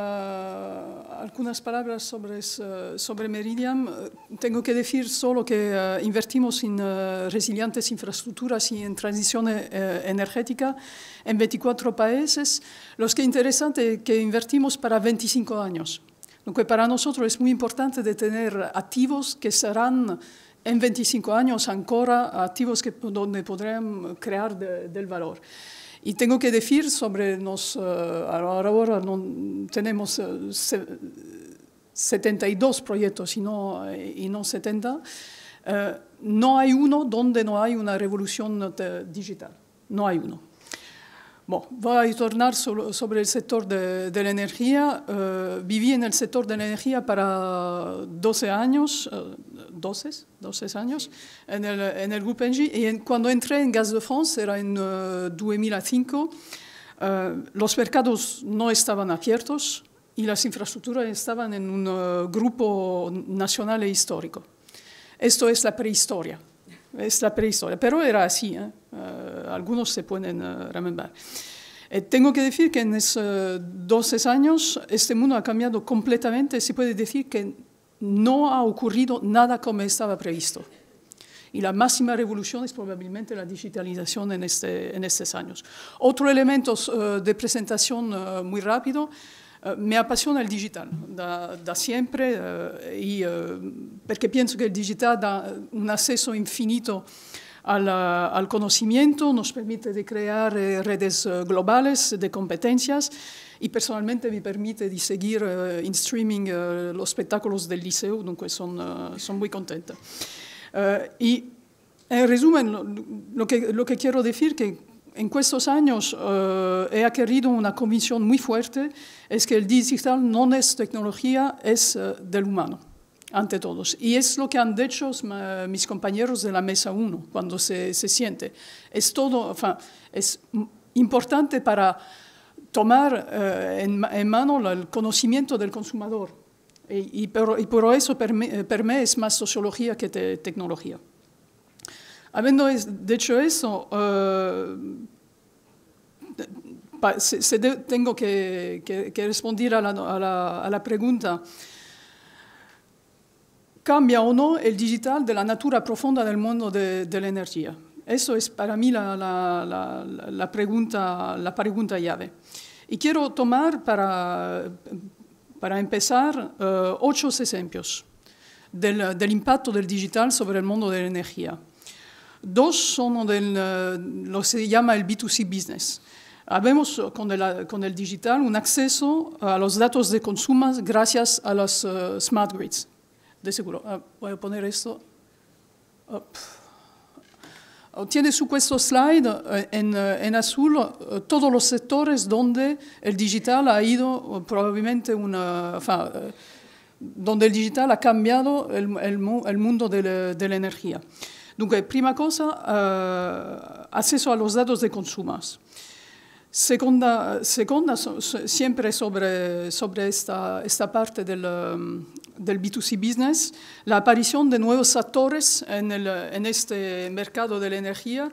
algunas palabras sobre, eh, sobre Meridian. Eh, tengo que decir solo que eh, invertimos en resilientes infraestructuras y en transición energética en 24 países, Lo que es interesante es que invertimos para 25 años. Lo que para nosotros es muy importante de tener activos que serán en 25 años ancora activos que, donde podremos crear del valor. Y tengo que decir sobre nos, eh, ahora tenemos 72 eh, proyectos y eh, y no 70. no hay uno donde no hay una revolución digital. No hay uno. Voy va a retornar sobre el sector de, la energía. Eh, viví en el sector de la energía para 12 años, 12, eh, 12 años, en el, Grupo Engie. Y cuando entré en Gas de France, era en 2005, eh, los mercados no estaban abiertos y las infraestructuras estaban en un grupo nacional e histórico. Esto es la prehistoria es la prehistoria, pero era así, ¿eh? Eh, algunos se pueden uh, tengo que decir que en esos 12 años este mundo ha cambiado completamente, se puede decir que no ha ocurrido nada como estaba previsto. Y la máxima revolución es probablemente la digitalización en, este, en estos años. Otro elemento de presentación muy rápido eh, me apasiona el digital da, siempre eh, eh, porque pienso que el digital da un acceso infinito al, conocimiento, nos permite de crear redes globales de competencias y personalmente me permite seguir en streaming los espectáculos del liceo, donc son, son muy contenta. y en resumen, lo, que, quiero decir que en estos años eh, he adquirido una convicción muy fuerte, es que el digital no es tecnología, es eh, del humano, ante todos. Y es lo que han dicho eh, mis compañeros de la mesa 1 cuando se, siente. Es todo, es importante para tomar en, mano el conocimiento del consumidor. Y, por, eso, para mí, es más sociología que tecnología habiendo ah, dicho eso, eh, tengo que, responder a la, pregunta. ¿Cambia o no el digital de la natura profunda del mundo de, la energía? Eso es para mí la, pregunta, la llave. Y quiero tomar para, empezar eh, ocho ejemplos del, del impacto del digital sobre el mundo de la energía. Dos son eh, lo que se llama el B2C business. Habemos con el, con digital un acceso a los datos de consumo gracias a los eh, smart grids. De seguro, ah, voy a poner esto. Ah, oh, tiene su questo slide eh, en, azul todos los sectores donde el digital ha ido probablemente una... donde el digital ha cambiado el, mundo de la energía. Dunque, prima cosa, eh, acceso a los datos de consumas. Segunda, siempre sobre, esta, parte del, um, B2C business, la aparición de nuevos actores en este mercado de la energía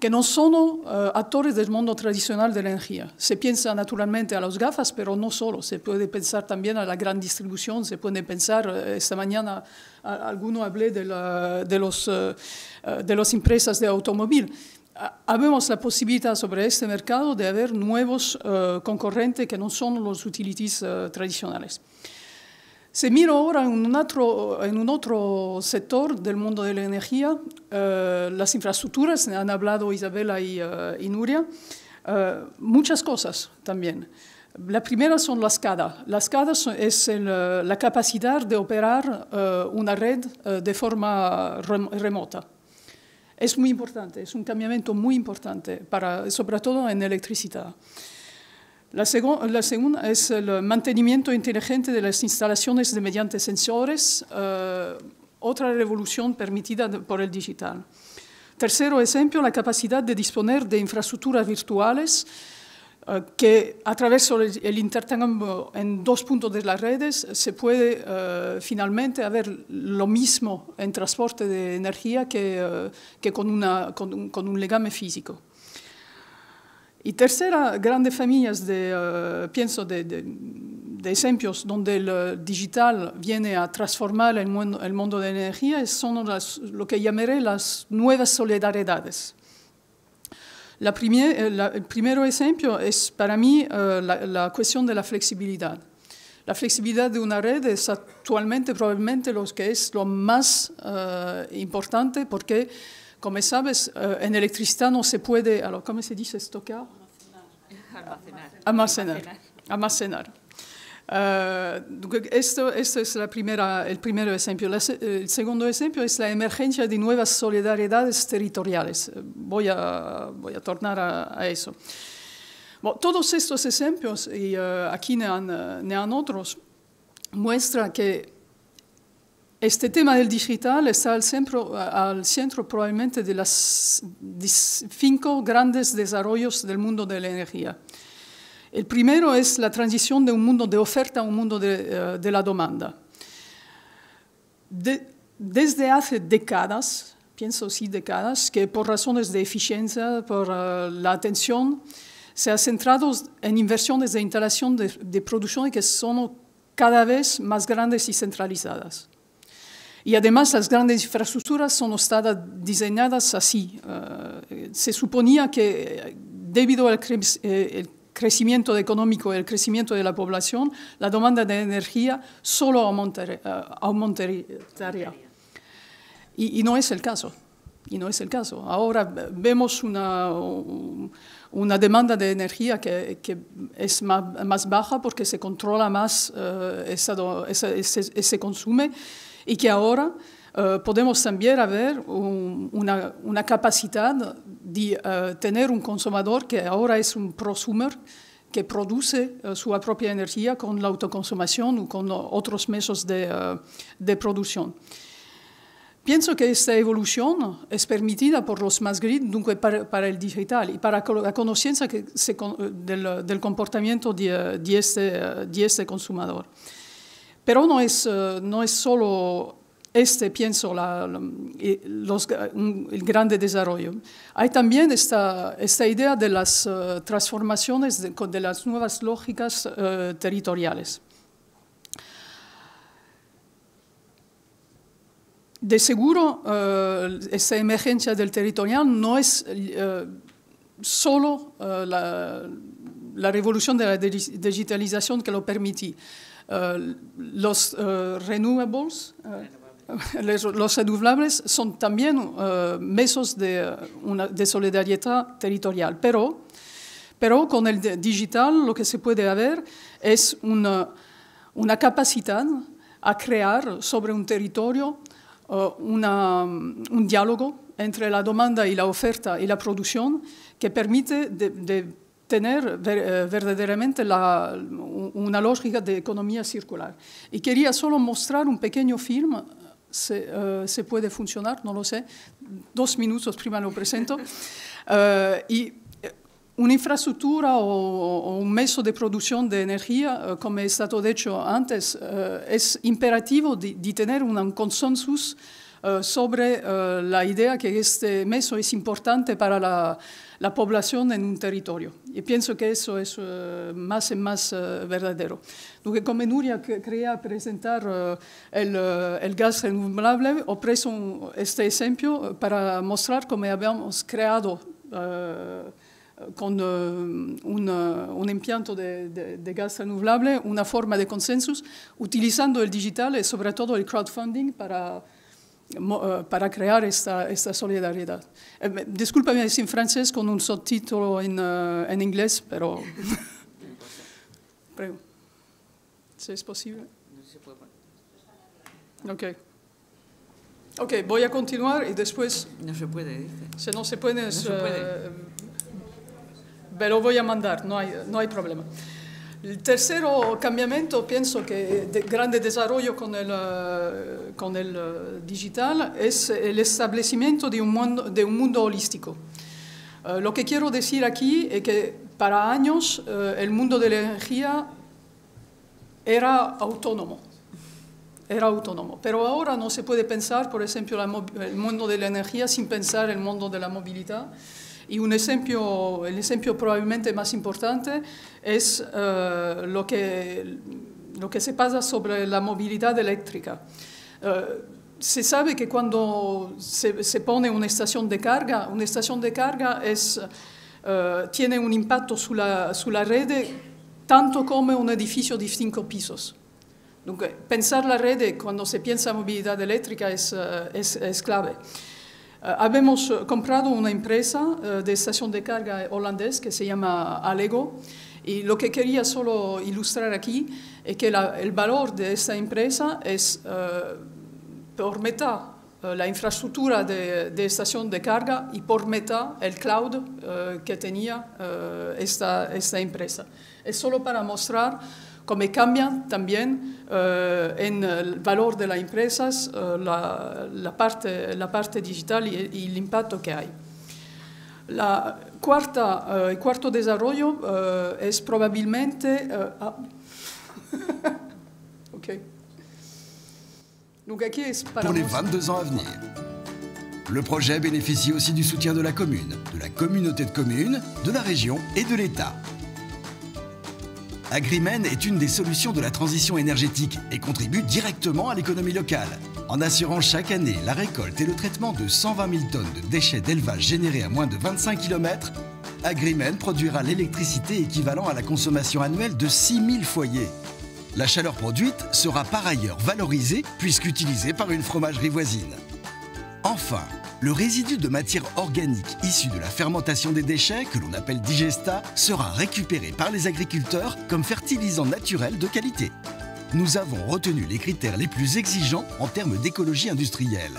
que no son eh, actores del mundo tradicional de la energía. Se piensa naturalmente a los gafas, pero no solo, se puede pensar también a la gran distribución, se puede pensar, eh, esta mañana alguno hablé de, los, eh, las empresas de automóvil. Habemos la posibilidad sobre este mercado de haber nuevos concorrentes concurrentes que no son los utilities tradicionales. Se mira ahora en un otro, en un otro sector del mundo de la energía, eh, las infraestructuras, han hablado Isabela y, eh, Nuria, eh, muchas cosas también. La primera son las CADA. Las CADA es la capacidad de operar una red de forma remota. Es muy importante, es un cambiamiento muy importante, para, sobre todo en electricidad. La, segunda es el mantenimiento inteligente de las instalaciones mediante sensores, eh, otra revolución permitida por el digital. Tercero ejemplo, la capacidad de disponer de infraestructuras virtuales eh, que a través del intercambio en dos puntos de las redes eh, se puede finalmente haber lo mismo en transporte de energía que, con, con un legame físico. Y tercera, grandes familias de, eh, pienso, de, ejemplos donde el eh, digital viene a transformar el mundo, el mundo de la energía son lo que llamaré las nuevas solidaridades. Eh, la el primer ejemplo es para mí la, cuestión de la flexibilidad. La flexibilidad de una red es actualmente probablemente lo que es lo más importante porque como sabes, en electricidad no se puede, ¿cómo se dice esto Almacenar. Almacenar. Almacenar. esto, es la primera, el primer ejemplo. el segundo ejemplo es la emergencia de nuevas solidaridades territoriales. Voy a, voy a tornar a, eso. todos estos ejemplos, y eh, aquí nean han otros, muestran que este tema del digital está al centro, probablemente de los cinco grandes desarrollos del mundo de la energía. El primero es la transición de un mundo de oferta a un mundo de, eh, la demanda. desde hace décadas, pienso sí décadas, que por razones de eficiencia, por eh, la atención, se ha centrado en inversiones de instalación de, de producción que son cada vez más grandes y centralizadas. Y además las grandes infraestructuras son estado diseñadas así. Eh, se suponía que eh, debido al eh, crecimiento económico y el crecimiento de la población, la demanda de energía solo aumentaría. Y, no es el caso. Y no es el caso. Ahora vemos una, una demanda de energía que, es más, baja porque se controla más, ese, consumo y que ahora eh, podemos también haber una, capacidad de eh, tener un consumador que ahora es un prosumer que produce eh, su propia energía con la autoconsumación o con otros medios de, producción. Pienso que esta evolución es permitida por los más grid, para, el digital y para la conciencia del, comportamiento de este, este consumidor. Pero no es, eh, no solo este, pienso, eh, el grande desarrollo. Hay también esta, idea de las eh, transformaciones, de, las nuevas lógicas territoriales. De seguro, esta emergencia del territorial no es solo la, la, revolución de la digitalización que lo permitió. Eh, los eh, renewables, eh, los renovables son también mesos de, de, solidaridad territorial, pero, pero con el digital lo que se puede haber es una, capacidad a crear sobre un territorio mm, un diálogo entre la demanda y la oferta y la producción que permite de tener eh, verdaderamente una lógica de economía circular. Y quería solo mostrar un pequeño film se, eh, puede funcionar, no lo sé. Dos minutos, primero lo presento. Eh, y una infraestructura o, un meso de producción de energía, como he estado detto antes, es imperativo de tener un, consenso sobre la idea que este meso es importante para la la población en un territorio. Y pienso que eso es eh, más y más eh, verdadero. Como que quería presentar eh, el, gas renovable, he preso este ejemplo para mostrar cómo habíamos creado con un, un, impianto de, de, gas renovable, una forma de consenso, utilizando el digital y sobre todo el crowdfunding para eh, para crear esta, esta solidaridad. Eh, discúlpame, es en francés con un subtítulo en, eh, en inglés, pero... Si es posible. Ok. Ok, voy a continuar y después... No se puede, dice. Si no se puede... No se eh, pero voy a mandar, no hay, no hay problema. El tercero cambiamento, pienso que de grande desarrollo con el, eh, con el eh, digital, es el establecimiento de un mundo, un holístico. Eh, lo que quiero decir aquí es que para años el mundo de la energía era autónomo, era autónomo, pero ahora no se puede pensar, por ejemplo, el mundo de la energía sin pensar el mundo de la movilidad y un el ejemplo probablemente más importante es eh, lo, que, se pasa sobre la movilidad eléctrica. Eh, se sabe que cuando se, pone una estación de carga, una estación de carga eh, tiene un impacto sobre la, red tanto como un edificio de cinco pisos. pensar la red cuando se piensa movilidad eléctrica es clave. Eh, habemos eh, comprado una empresa eh, de estación de carga holandés que se llama Alego y lo que quería solo ilustrar aquí es que el valor de esta empresa es por meta la infraestructura de, estación de carga y por meta el cloud que tenía esta, esta empresa. Es solo para mostrar comme cambian también eh, en el valor de las empresas eh, la, partie digitale et l'impact qu'il y, a. Le quatrième que est La Ah. Pour les 22 ans à venir. Le projet bénéficie aussi du soutien de la commune, de la communauté de communes, de la région et de l'État. Agrimen est une des solutions de la transition énergétique et contribue directement à l'économie locale. En assurant chaque année la récolte et le traitement de 120 000 tonnes de déchets d'élevage générés à moins de 25 km, Agrimen produira l'électricité équivalent à la consommation annuelle de 6 000 foyers. La chaleur produite sera par ailleurs valorisée puisqu'utilisée par une fromagerie voisine. Enfin, le résidu de matière organique issu de la fermentation des déchets, que l'on appelle digesta, sera récupéré par les agriculteurs comme fertilisant naturel de qualité. Nous avons retenu les critères les plus exigeants en termes d'écologie industrielle,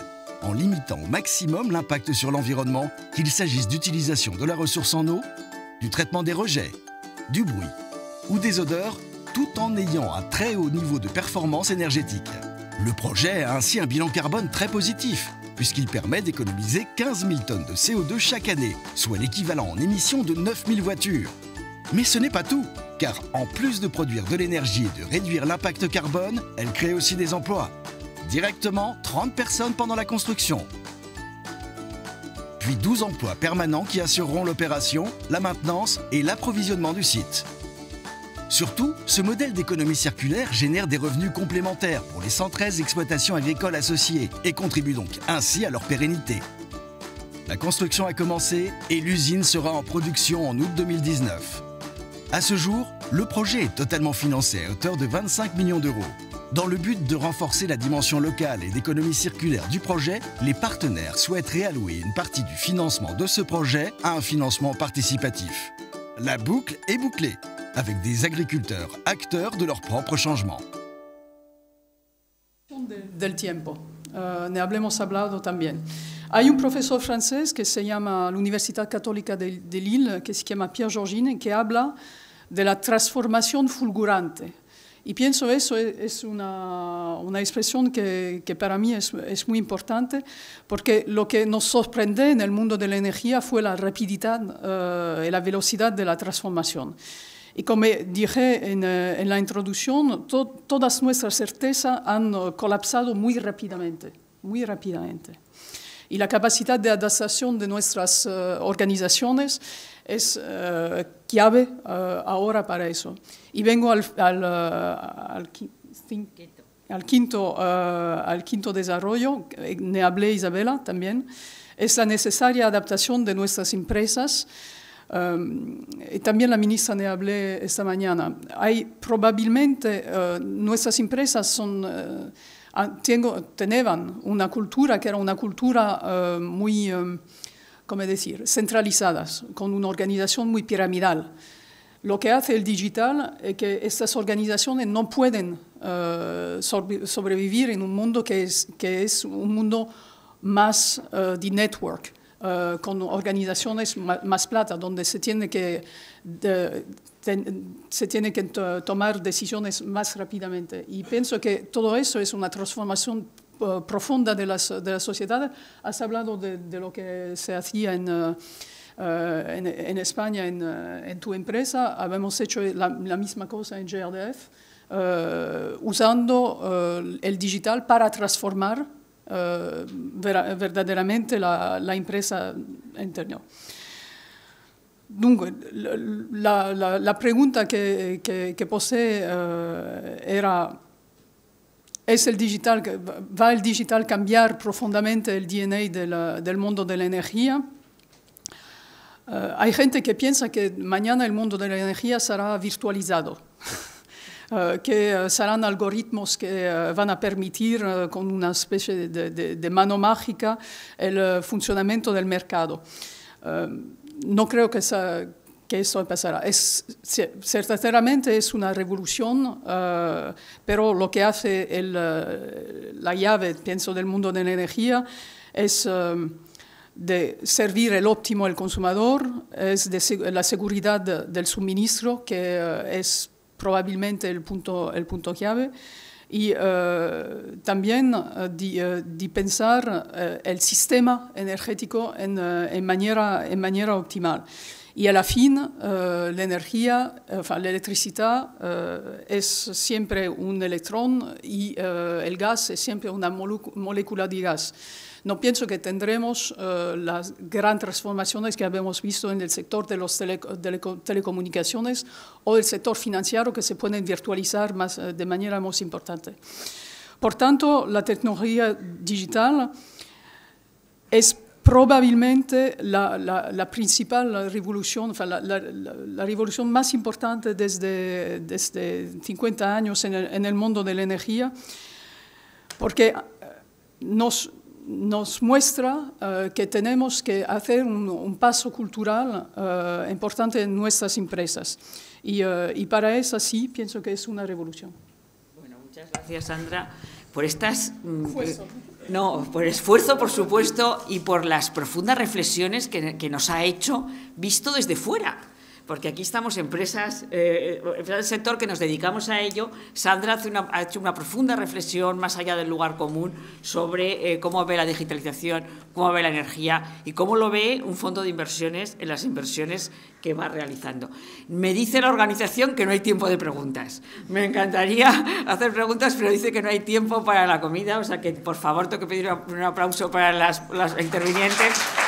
en limitant au maximum l'impact sur l'environnement, qu'il s'agisse d'utilisation de la ressource en eau, du traitement des rejets, du bruit ou des odeurs, tout en ayant un très haut niveau de performance énergétique. Le projet a ainsi un bilan carbone très positif, puisqu'il permet d'économiser 15 000 tonnes de CO2 chaque année, soit l'équivalent en émissions de 9 000 voitures. Mais ce n'est pas tout, car en plus de produire de l'énergie et de réduire l'impact carbone, elle crée aussi des emplois. Directement, 30 personnes pendant la construction, puis 12 emplois permanents qui assureront l'opération, la maintenance et l'approvisionnement du site. Surtout, ce modèle d'économie circulaire génère des revenus complémentaires pour les 113 exploitations agricoles associées et contribue donc ainsi à leur pérennité. La construction a commencé et l'usine sera en production en août 2019. À ce jour, le projet est totalement financé à hauteur de 25 millions d'euros. Dans le but de renforcer la dimension locale et d'économie circulaire du projet, les partenaires souhaitent réallouer une partie du financement de ce projet à un financement participatif la boucle est bouclée, avec des agriculteurs acteurs de leur propre changement. Del tiempo. Eh, ne hablemos también. Hay un profesor francés que se llama la Universidad Católica de, de Lille, que se llama Pierre Georgine, qui habla de la transformation fulgurante Y pienso eso e, es una, una expresión que, que, para mí es, es, muy importante, porque lo que nos sorprende en el mundo de la energía fue la rapidez eh, y la velocidad de la transformación. Y como dije en, eh, la introducción, todas nuestras certezas han eh, colapsado muy rápidamente, muy rápidamente y la capacidad de adaptación de nuestras eh, organizaciones es eh, clave eh, ahora para eso. Y vengo al, quinto, al quinto desarrollo, me hablé Isabela también, es la necesaria adaptación de nuestras empresas. y también la ministra me hablé esta mañana. Hay probablemente nuestras empresas son Ah, tenían una cultura que era una cultura eh, muy, eh, centralizada, decir?, centralizadas, con una organización muy piramidal. Lo que hace el digital es que estas organizaciones no pueden eh, sobrevivir en un mundo que es, que es un mundo más de network, con organizaciones más, plata, donde se tiene que se tienen que tomar decisiones más rápidamente. Y pienso que todo eso es una transformación uh, profunda de, la sociedad. Has hablado de, lo que se hacía en... Uh, uh, España, en, tu empresa, habíamos hecho la, misma cosa en GRDF, usando el digital para transformar verdaderamente la, la, empresa interna la, pregunta que, que, posee eh, era, ¿es el digital, ¿va el digital cambiar profundamente el DNA del mundo de la energía? Eh, hay gente que piensa que mañana el mundo de la energía será virtualizado, eh, que serán algoritmos que van a permitir con una especie de, de mano mágica el funcionamiento del mercado no creo que, eso pasará. Es, certamente es una revolución, eh, pero lo que hace eh, la llave, pienso, del mundo de la energía es eh, de servir el óptimo al consumidor, es la seguridad del suministro, que es probablemente el punto clave y eh, también eh, de, eh, pensar el sistema energético en, manera, en manera optimal. Y a la fin, la energía, la electricidad es siempre un electrón y el gas es siempre una molécula de gas. No pienso que tendremos eh, las grandes transformaciones que habíamos visto en el sector de las telecomunicaciones o el sector financiero que se pueden virtualizar más, eh, de manera más importante. Por tanto, la tecnología digital es probablemente la, principal revolución, la, la, revolución más importante desde, desde 50 años en en el, mundo de la energía, porque nos, nos muestra eh, que tenemos que hacer un, paso cultural eh, importante en nuestras empresas. Eh, y, para eso sí pienso que es una revolución. Bueno, muchas gracias, Sandra, por estas... Mm, esfuerzo. No, por esfuerzo, por supuesto, y por las profundas reflexiones que nos ha hecho visto desde fuera porque aquí estamos empresas, empresas eh, del sector que nos dedicamos a ello. Sandra hace una, ha hecho una profunda reflexión más allá del lugar común sobre eh, cómo ve la digitalización, cómo ve la energía y cómo lo ve un fondo de inversiones en las inversiones que va realizando. Me dice la organización que no hay tiempo de preguntas. Me encantaría hacer preguntas, pero dice que no hay tiempo para la comida, o sea que por favor tengo que pedir un aplauso para las, las intervinientes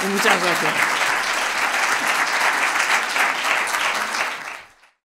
y muchas gracias.